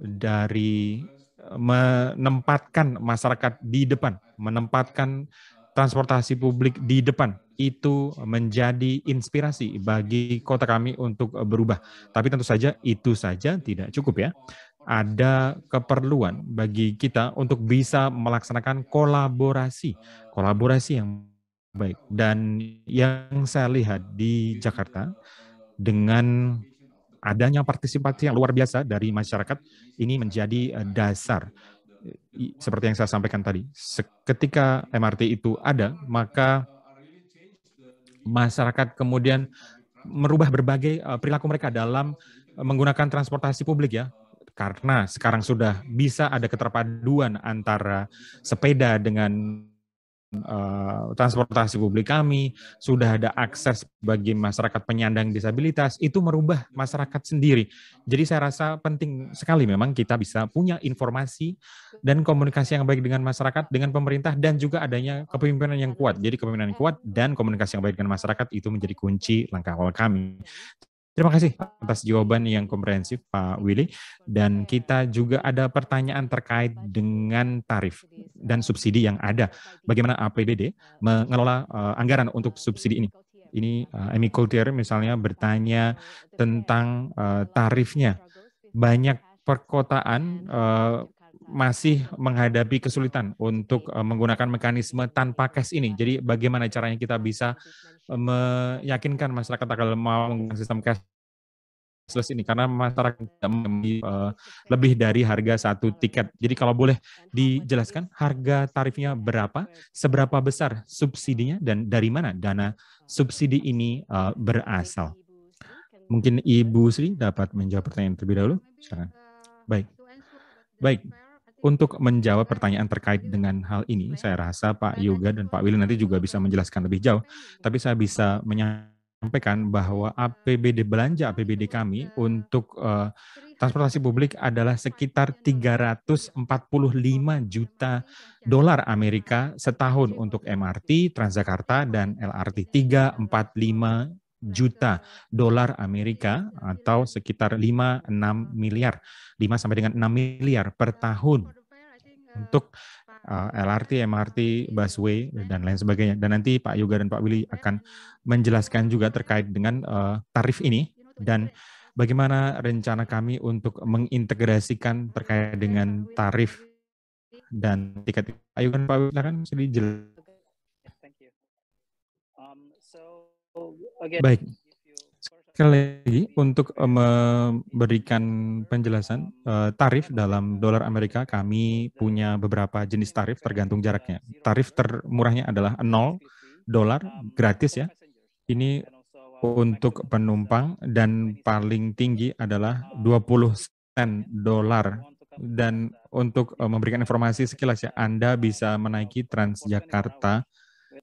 dari eh, menempatkan masyarakat di depan, menempatkan transportasi publik di depan itu menjadi inspirasi bagi kota kami untuk berubah. Tapi tentu saja itu saja tidak cukup ya. Ada keperluan bagi kita untuk bisa melaksanakan kolaborasi, kolaborasi yang baik. Dan yang saya lihat di Jakarta dengan adanya partisipasi yang luar biasa dari masyarakat ini menjadi eh, dasar seperti yang saya sampaikan tadi, ketika MRT itu ada, maka masyarakat kemudian merubah berbagai eh, perilaku mereka dalam eh, menggunakan transportasi publik ya. Karena sekarang sudah bisa ada keterpaduan antara sepeda dengan uh, transportasi publik kami, sudah ada akses bagi masyarakat penyandang disabilitas, itu merubah masyarakat sendiri. Jadi saya rasa penting sekali memang kita bisa punya informasi dan komunikasi yang baik dengan masyarakat, dengan pemerintah, dan juga adanya kepemimpinan yang kuat. Jadi kepemimpinan yang kuat dan komunikasi yang baik dengan masyarakat itu menjadi kunci langkah awal kami. Terima kasih atas jawaban yang komprehensif Pak Willy dan kita juga ada pertanyaan terkait dengan tarif dan subsidi yang ada. Bagaimana APBD mengelola eh, anggaran untuk subsidi ini? Ini uh, Amy misalnya bertanya tentang eh, tarifnya. Banyak perkotaan masih menghadapi kesulitan untuk iya. eh, menggunakan mekanisme tanpa cash ini. Iya. Jadi bagaimana caranya kita bisa iya. eh, meyakinkan masyarakat agar mau menggunakan sistem cashless ini karena masyarakat eh, lebih dari harga satu tiket. Jadi kalau boleh dijelaskan harga tarifnya berapa, seberapa besar subsidinya dan dari mana dana subsidi ini berasal. Mungkin Ibu Sri dapat menjawab pertanyaan terlebih dahulu. Silakan. Uh, Baik. Baik, untuk menjawab pertanyaan terkait dengan hal ini, saya rasa Pak Yoga dan Pak Willy nanti juga bisa menjelaskan lebih jauh, tapi saya bisa menyampaikan bahwa APBD belanja APBD kami untuk uh, transportasi publik adalah sekitar 345 juta dolar Amerika setahun untuk MRT, Transjakarta, dan LRT. 345 juta dolar Amerika atau sekitar 5-6 miliar, 5 sampai dengan 6 miliar per tahun untuk eh, LRT, MRT, busway dan lain sebagainya. Dan nanti Pak Yoga dan Pak Willy akan menjelaskan juga terkait dengan eh, tarif ini dan bagaimana rencana kami untuk mengintegrasikan terkait dengan tarif dan tiket. Pak Yoga Pak Willy akan bisa dijelaskan Baik. Sekali lagi, untuk eh, memberikan penjelasan, eh, tarif dalam dolar Amerika kami punya beberapa jenis tarif tergantung jaraknya. Tarif termurahnya adalah 0 dolar, um, gratis ya. Ini uh, untuk penumpang dan paling tinggi adalah 20 uh, sen dolar. Dan untuk eh, memberikan informasi sekilas ya, Anda bisa menaiki Transjakarta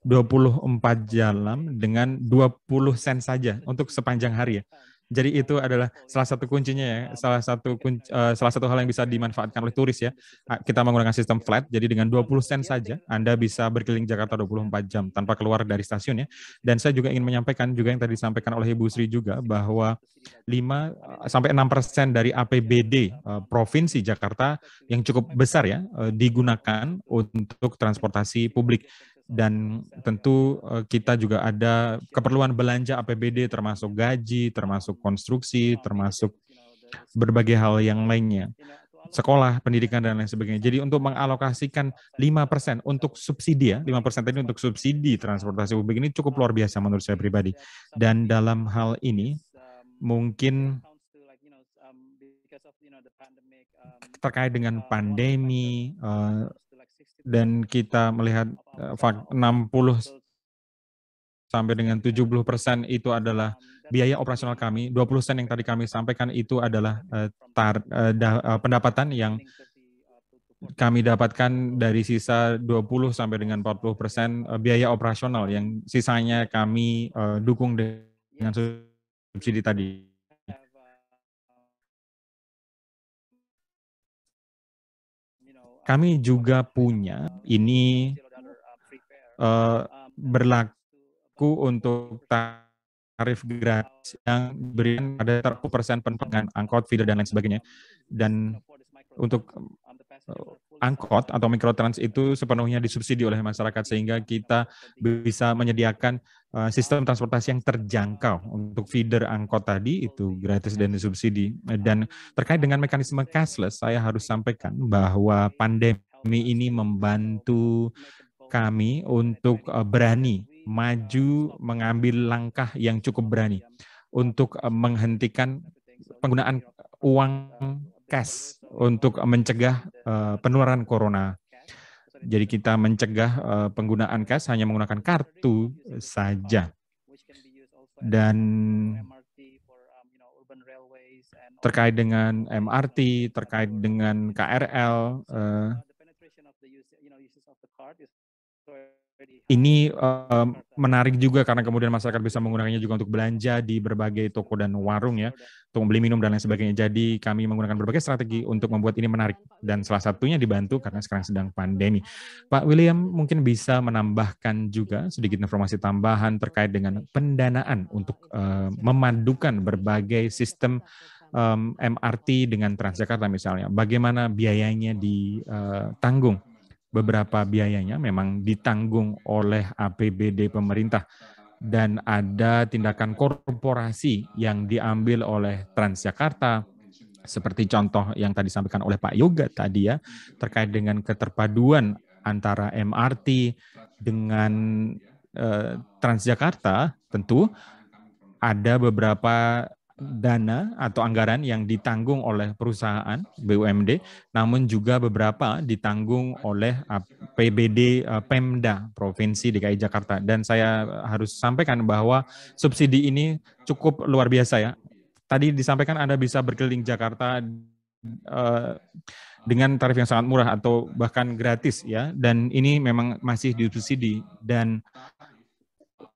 24 jam dengan 20 sen saja untuk sepanjang hari ya. Jadi itu adalah salah satu kuncinya ya, salah satu kunci, uh, eh, salah satu hal yang bisa dimanfaatkan oleh turis ya. Ah, kita menggunakan sistem flat, jadi dengan 20 sen saja Anda bisa berkeliling Jakarta 24 jam tanpa keluar dari stasiun ya. Dan saya juga ingin menyampaikan juga yang tadi disampaikan oleh Ibu Sri juga bahwa 5 eh, sampai 6 persen dari APBD uh, eh, Provinsi Jakarta yang cukup besar ya uh, digunakan untuk transportasi publik dan tentu eh, kita juga ada keperluan belanja APBD termasuk gaji, termasuk konstruksi, termasuk berbagai hal yang lainnya. Sekolah, pendidikan, dan lain sebagainya. Jadi untuk mengalokasikan 5% untuk subsidi ya, 5% tadi untuk subsidi transportasi publik ini cukup luar biasa menurut saya pribadi. Dan dalam hal ini mungkin terkait dengan pandemi, eh, dan kita melihat 60 eh, sampai dengan 70 persen itu adalah biaya operasional kami, 20 persen yang tadi kami sampaikan itu iya, adalah eh, tar, eh, da, pendapatan yang kami dapatkan dari sisa 20 sampai dengan 40 persen biaya operasional yang sisanya kami dukung iya. dengan subsidi tadi. Kami juga punya ini uh, berlaku untuk tarif gratis yang diberikan pada 30 persen angkot, feeder, dan lain sebagainya. Dan untuk angkot atau mikrotrans itu sepenuhnya disubsidi oleh masyarakat sehingga kita bisa menyediakan eh, sistem transportasi yang terjangkau untuk feeder angkot tadi itu gratis dan disubsidi dan terkait dengan mekanisme cashless saya harus sampaikan bahwa pandemi ini membantu kami untuk eh, berani maju mengambil langkah yang cukup berani untuk eh, menghentikan penggunaan uang cash untuk mencegah uh, penularan corona. Jadi kita mencegah uh, penggunaan cash hanya menggunakan kartu saja. Dan terkait dengan MRT, terkait dengan KRL, uh, eh, ini uh, menarik juga karena kemudian masyarakat bisa menggunakannya juga untuk belanja di berbagai toko dan warung ya, untuk membeli minum dan lain sebagainya. Jadi kami menggunakan berbagai strategi untuk membuat ini menarik dan salah satunya dibantu karena sekarang sedang pandemi. Pak William mungkin bisa menambahkan juga sedikit informasi tambahan terkait dengan pendanaan untuk uh, memadukan berbagai sistem um, eh, MRT dengan Transjakarta misalnya. Bagaimana biayanya ditanggung? Uh, beberapa biayanya memang ditanggung oleh APBD pemerintah dan ada tindakan korporasi yang diambil oleh Transjakarta seperti contoh yang tadi disampaikan oleh Pak Yoga tadi ya terkait dengan keterpaduan antara MRT dengan eh, Transjakarta tentu ada beberapa dana atau anggaran yang ditanggung oleh perusahaan BUMD, namun juga beberapa ditanggung oleh uh, PBD uh, Pemda Provinsi DKI Jakarta. Dan saya harus sampaikan bahwa subsidi ini cukup luar biasa ya. Tadi disampaikan Anda bisa berkeliling Jakarta uh, dengan tarif yang sangat murah atau bahkan gratis ya. Dan ini memang masih disubsidi dan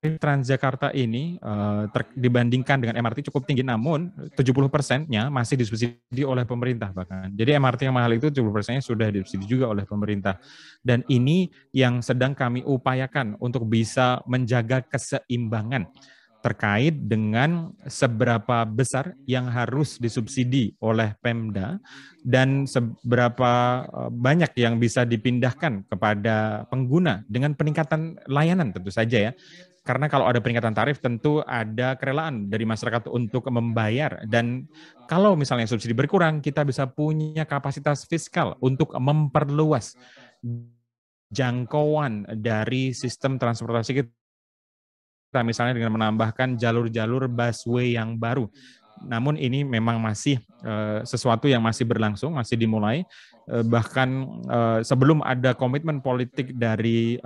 Transjakarta ini uh, dibandingkan dengan MRT cukup tinggi, namun 70 persennya masih disubsidi oleh pemerintah bahkan. Jadi MRT yang mahal itu 70 persennya sudah disubsidi juga oleh pemerintah. Dan ini yang sedang kami upayakan untuk bisa menjaga keseimbangan terkait dengan seberapa besar yang harus disubsidi oleh Pemda dan seberapa eh, banyak yang bisa dipindahkan kepada pengguna dengan peningkatan layanan tentu saja ya. Karena kalau ada peningkatan tarif tentu ada kerelaan dari masyarakat untuk membayar dan kalau misalnya subsidi berkurang kita bisa punya kapasitas fiskal untuk memperluas jangkauan dari sistem transportasi kita misalnya dengan menambahkan jalur-jalur busway yang baru namun ini memang masih eh, sesuatu yang masih berlangsung, masih dimulai. Eh, bahkan eh, sebelum ada komitmen politik dari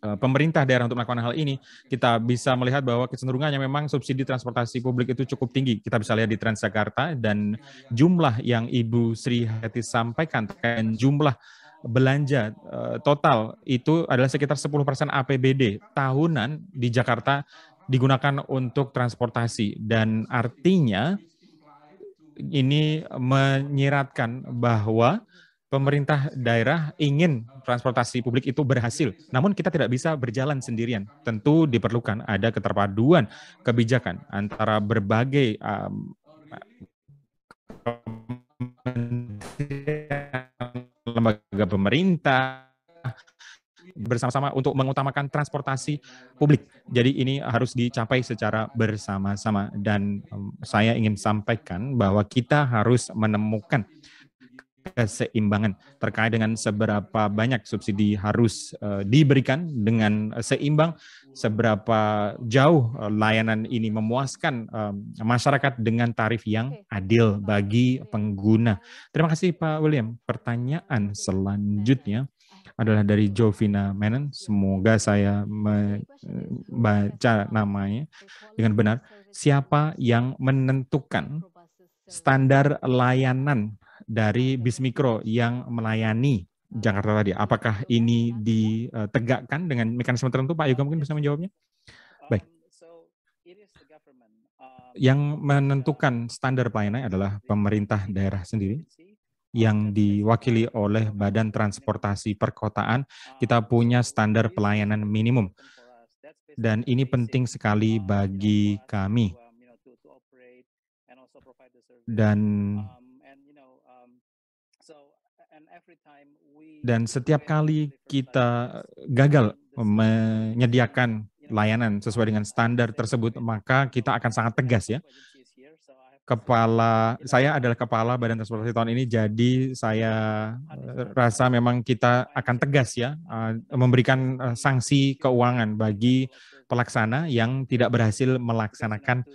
Eh, pemerintah daerah untuk melakukan hal ini, kita bisa melihat bahwa kecenderungannya memang subsidi transportasi publik itu cukup tinggi. Kita bisa lihat di Transjakarta dan jumlah yang Ibu Sri Hati sampaikan terkait jumlah belanja eh, total itu adalah sekitar 10% APBD tahunan di Jakarta digunakan untuk transportasi dan artinya ini menyiratkan bahwa pemerintah daerah ingin transportasi publik itu berhasil. Namun kita tidak bisa berjalan sendirian. Tentu diperlukan ada keterpaduan kebijakan antara berbagai um, lembaga pemerintah bersama-sama untuk mengutamakan transportasi publik. Jadi ini harus dicapai secara bersama-sama dan um, saya ingin sampaikan bahwa kita harus menemukan keseimbangan terkait dengan seberapa banyak subsidi harus uh, diberikan dengan eh, seimbang, seberapa jauh eh, layanan ini memuaskan um, masyarakat dengan tarif yang adil bagi pengguna. Terima kasih Pak William. Pertanyaan selanjutnya adalah dari Jovina Menon. Semoga saya membaca namanya dengan benar. Siapa yang menentukan standar layanan dari bis mikro yang melayani Jakarta tadi. Apakah ini ditegakkan dengan mekanisme tertentu? Pak Yoga mungkin bisa menjawabnya. Um, Baik. Um, yang uh, menentukan standar pelayanan adalah pemerintah daerah sendiri yang diwakili oleh Badan Transportasi Perkotaan. Um, Kita punya standar pelayanan minimum. Dan ini penting sekali bagi kami. Dan Dan setiap kali kita gagal menyediakan layanan sesuai dengan standar tersebut, maka kita akan sangat tegas ya. Kepala saya adalah kepala Badan Transportasi tahun ini, jadi saya eh, rasa memang kita akan tegas ya eh, memberikan eh, sanksi keuangan bagi pelaksana yang tidak berhasil melaksanakan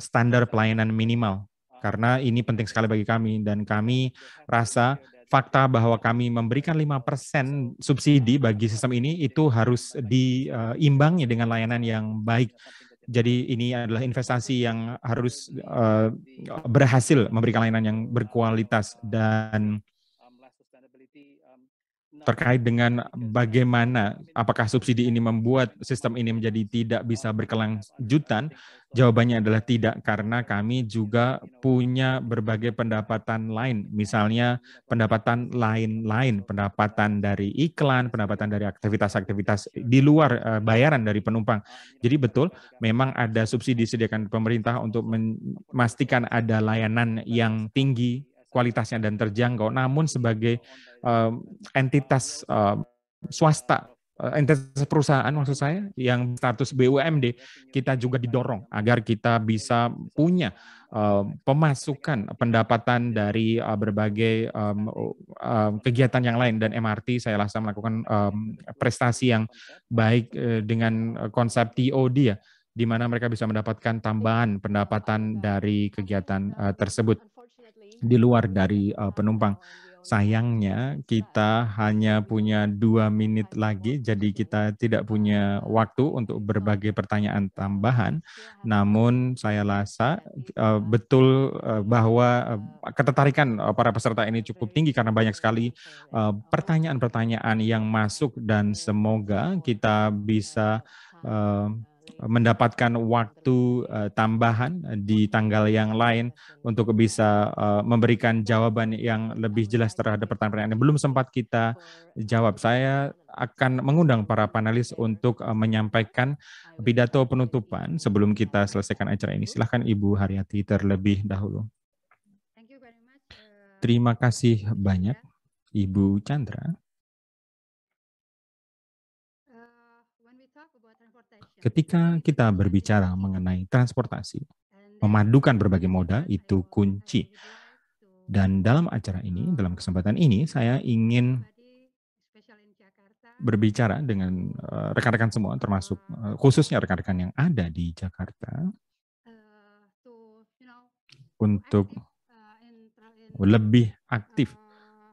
standar pelayanan minimal karena ini penting sekali bagi kami dan kami rasa fakta bahwa kami memberikan 5% subsidi bagi sistem ini itu harus diimbangi dengan layanan yang baik. Jadi ini adalah investasi yang harus eh, berhasil memberikan layanan yang berkualitas dan terkait dengan bagaimana apakah subsidi ini membuat sistem ini menjadi tidak bisa berkelanjutan? Jawabannya adalah tidak karena kami juga punya berbagai pendapatan lain, misalnya pendapatan lain-lain, pendapatan dari iklan, pendapatan dari aktivitas-aktivitas di luar eh, bayaran dari penumpang. Jadi betul, memang ada subsidi sediakan pemerintah untuk memastikan ada layanan yang tinggi kualitasnya dan terjangkau, namun sebagai um, entitas um, swasta eh, entitas perusahaan maksud saya yang status BUMD kita juga didorong agar kita bisa punya uh, pemasukan pendapatan dari uh, berbagai um, uh, kegiatan yang lain dan MRT saya rasa melakukan um, prestasi yang baik uh, dengan konsep TOD ya di mana mereka bisa mendapatkan tambahan pendapatan dari kegiatan uh, tersebut di luar dari uh, penumpang. Sayangnya kita hanya punya dua menit lagi, jadi kita tidak punya waktu untuk berbagai pertanyaan tambahan. Namun saya rasa uh, betul uh, bahwa uh, ketertarikan uh, para peserta ini cukup tinggi karena banyak sekali pertanyaan-pertanyaan uh, yang masuk dan semoga kita bisa uh, mendapatkan waktu uh, tambahan eh, di tanggal yang lain untuk bisa uh, memberikan jawaban yang lebih jelas terhadap pertanyaan yang belum sempat kita jawab. Saya akan mengundang para panelis untuk uh, menyampaikan pidato penutupan sebelum kita selesaikan acara ini. Silahkan Ibu Haryati terlebih dahulu. Uh, Terima kasih banyak Ibu Chandra. Ketika kita berbicara mengenai transportasi, memadukan berbagai moda itu kunci. Dan dalam acara ini, dalam kesempatan ini, saya ingin berbicara dengan eh, rekan-rekan semua, termasuk um, eh, khususnya rekan-rekan yang ada di Jakarta, uh, untuk uh, lebih aktif, uh,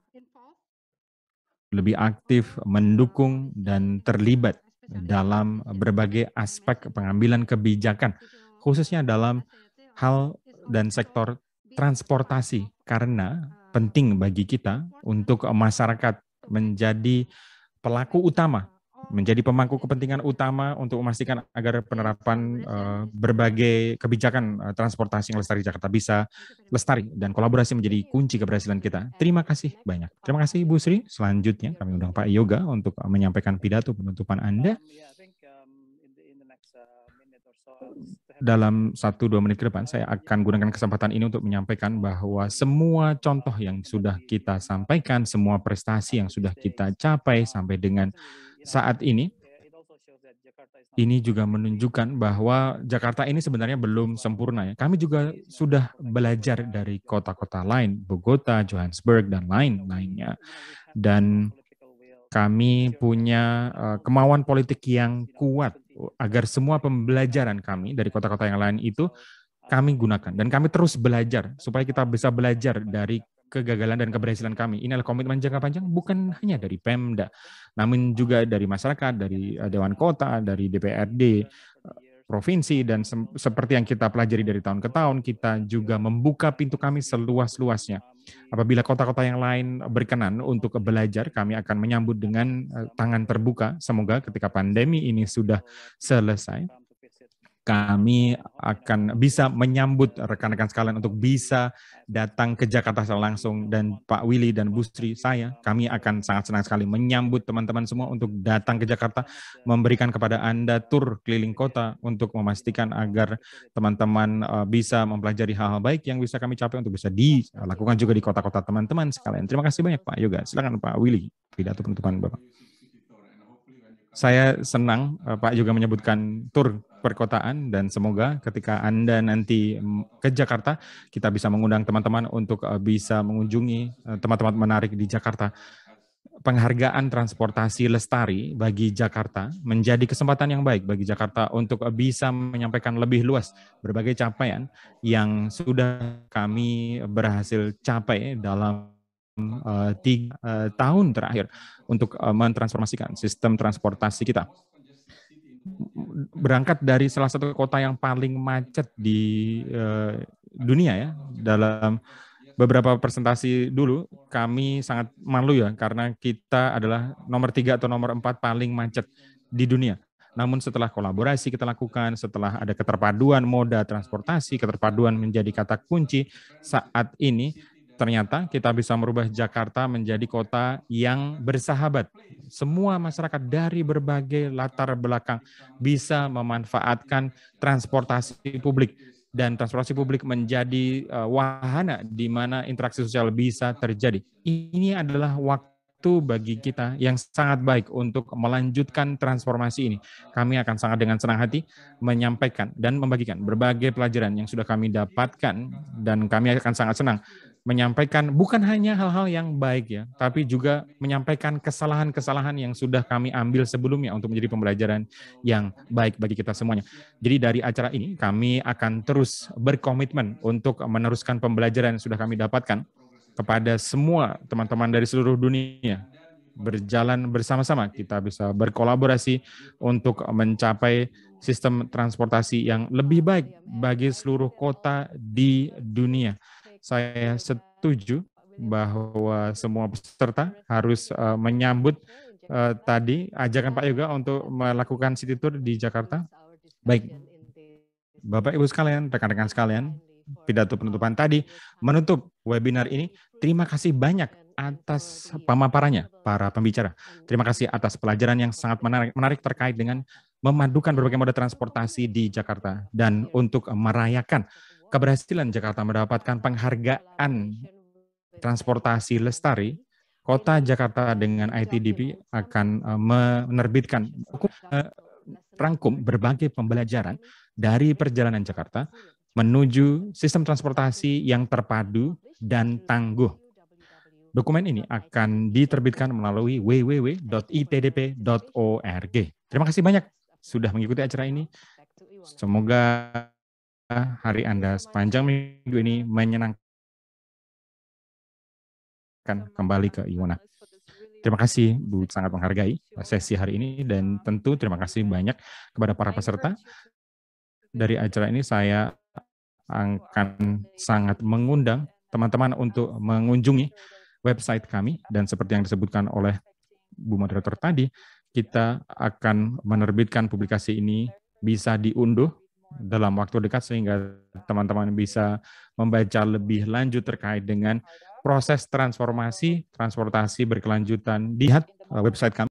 lebih aktif mendukung dan terlibat dalam berbagai aspek pengambilan kebijakan, khususnya dalam ya, hal ya dan sektor transportasi, karena eh, penting bagi kita untuk masyarakat menjadi pelaku utama menjadi pemangku kepentingan utama untuk memastikan agar penerapan uh, berbagai kebijakan uh, transportasi yang lestari Jakarta bisa lestari dan kolaborasi menjadi kunci keberhasilan kita. Terima kasih banyak. Terima kasih Bu Sri. Selanjutnya kami undang Pak Yoga untuk menyampaikan pidato penutupan Anda dalam satu dua menit ke depan saya akan gunakan kesempatan ini untuk menyampaikan bahwa semua contoh yang sudah kita sampaikan, semua prestasi yang sudah kita capai sampai dengan saat ini, ini juga menunjukkan bahwa Jakarta ini sebenarnya belum sempurna. ya. Kami juga sudah belajar dari kota-kota lain, Bogota, Johannesburg, dan lain-lainnya. Dan kami punya eh, kemauan politik yang kuat agar semua pembelajaran kami dari kota-kota yang lain itu kami gunakan dan kami terus belajar supaya kita bisa belajar dari kegagalan dan keberhasilan kami. Ini adalah komitmen jangka panjang bukan hanya dari Pemda, namun juga dari masyarakat, dari eh, Dewan Kota, dari DPRD, eh, provinsi, dan se seperti yang kita pelajari dari tahun ke tahun, kita juga membuka pintu kami seluas-luasnya Hmm. Apabila kota-kota yang lain eh, berkenan untuk belajar, kami akan menyambut dengan eh, tangan terbuka. Semoga ketika pandemi ini sudah selesai, kami akan bisa menyambut rekan-rekan sekalian untuk bisa datang ke Jakarta secara langsung dan Pak Willy dan Bu Sri saya kami akan sangat senang sekali menyambut teman-teman semua untuk datang ke Jakarta memberikan kepada Anda tur keliling kota untuk memastikan agar teman-teman eh, bisa mempelajari hal-hal baik yang bisa kami capai untuk bisa dilakukan juga di kota-kota teman-teman sekalian. Terima kasih banyak Pak Yoga. Silakan Pak Willy pidato penutupan Bapak saya senang eh, Pak juga menyebutkan tur perkotaan dan semoga ketika Anda nanti ke Jakarta kita bisa mengundang teman-teman untuk eh, bisa mengunjungi eh, teman-teman menarik di Jakarta. Penghargaan transportasi lestari bagi Jakarta menjadi kesempatan yang baik bagi Jakarta untuk eh, bisa menyampaikan lebih luas berbagai capaian yang sudah kami berhasil capai dalam tiga tahun terakhir untuk mentransformasikan sistem transportasi kita berangkat dari salah satu kota yang paling macet di uh, dunia ya dalam beberapa presentasi dulu kami sangat malu ya karena kita adalah nomor tiga atau nomor empat paling macet di dunia. Namun setelah kolaborasi kita lakukan, setelah ada keterpaduan moda transportasi, keterpaduan menjadi kata kunci saat ini ternyata kita bisa merubah Jakarta menjadi kota yang bersahabat. Semua masyarakat dari berbagai latar belakang bisa memanfaatkan transportasi publik dan transportasi publik menjadi eh, wahana di mana interaksi sosial bisa terjadi. Ini adalah waktu itu bagi kita yang sangat baik untuk melanjutkan transformasi ini. Kami akan sangat dengan senang hati menyampaikan dan membagikan berbagai pelajaran yang sudah kami dapatkan dan kami akan sangat senang menyampaikan bukan hanya hal-hal yang baik ya, tapi juga menyampaikan kesalahan-kesalahan yang sudah kami ambil sebelumnya untuk menjadi pembelajaran yang baik bagi kita semuanya. Jadi dari acara ini kami akan terus berkomitmen untuk meneruskan pembelajaran yang sudah kami dapatkan kepada semua teman-teman dari seluruh dunia berjalan bersama-sama kita bisa berkolaborasi untuk mencapai sistem transportasi yang lebih baik bagi seluruh kota di dunia saya setuju bahwa semua peserta harus uh, menyambut uh, tadi ajakan Pak Yoga untuk melakukan city tour di Jakarta. Baik, Bapak Ibu sekalian, rekan-rekan sekalian, pidato penutupan tadi menutup webinar ini. Terima kasih banyak atas pemaparannya para pembicara. Terima kasih atas pelajaran yang sangat menarik, menarik terkait dengan memadukan berbagai moda transportasi di Jakarta dan untuk merayakan keberhasilan Jakarta mendapatkan penghargaan transportasi lestari, Kota Jakarta dengan ITDP akan eh, menerbitkan eh, rangkum berbagai pembelajaran dari perjalanan Jakarta menuju sistem transportasi yang terpadu dan tangguh. Dokumen ini akan diterbitkan melalui www.itdp.org. Terima kasih banyak sudah mengikuti acara ini. Semoga hari Anda sepanjang minggu ini menyenangkan kembali ke Iwana. Terima kasih Bu sangat menghargai sesi hari ini dan tentu terima kasih banyak kepada para peserta. Dari acara ini saya akan sangat mengundang teman-teman untuk mengunjungi website kami dan seperti yang disebutkan oleh Bu moderator tadi, kita akan menerbitkan publikasi ini bisa diunduh dalam waktu dekat sehingga teman-teman bisa membaca lebih lanjut terkait dengan proses transformasi transportasi berkelanjutan. Lihat uh, website kami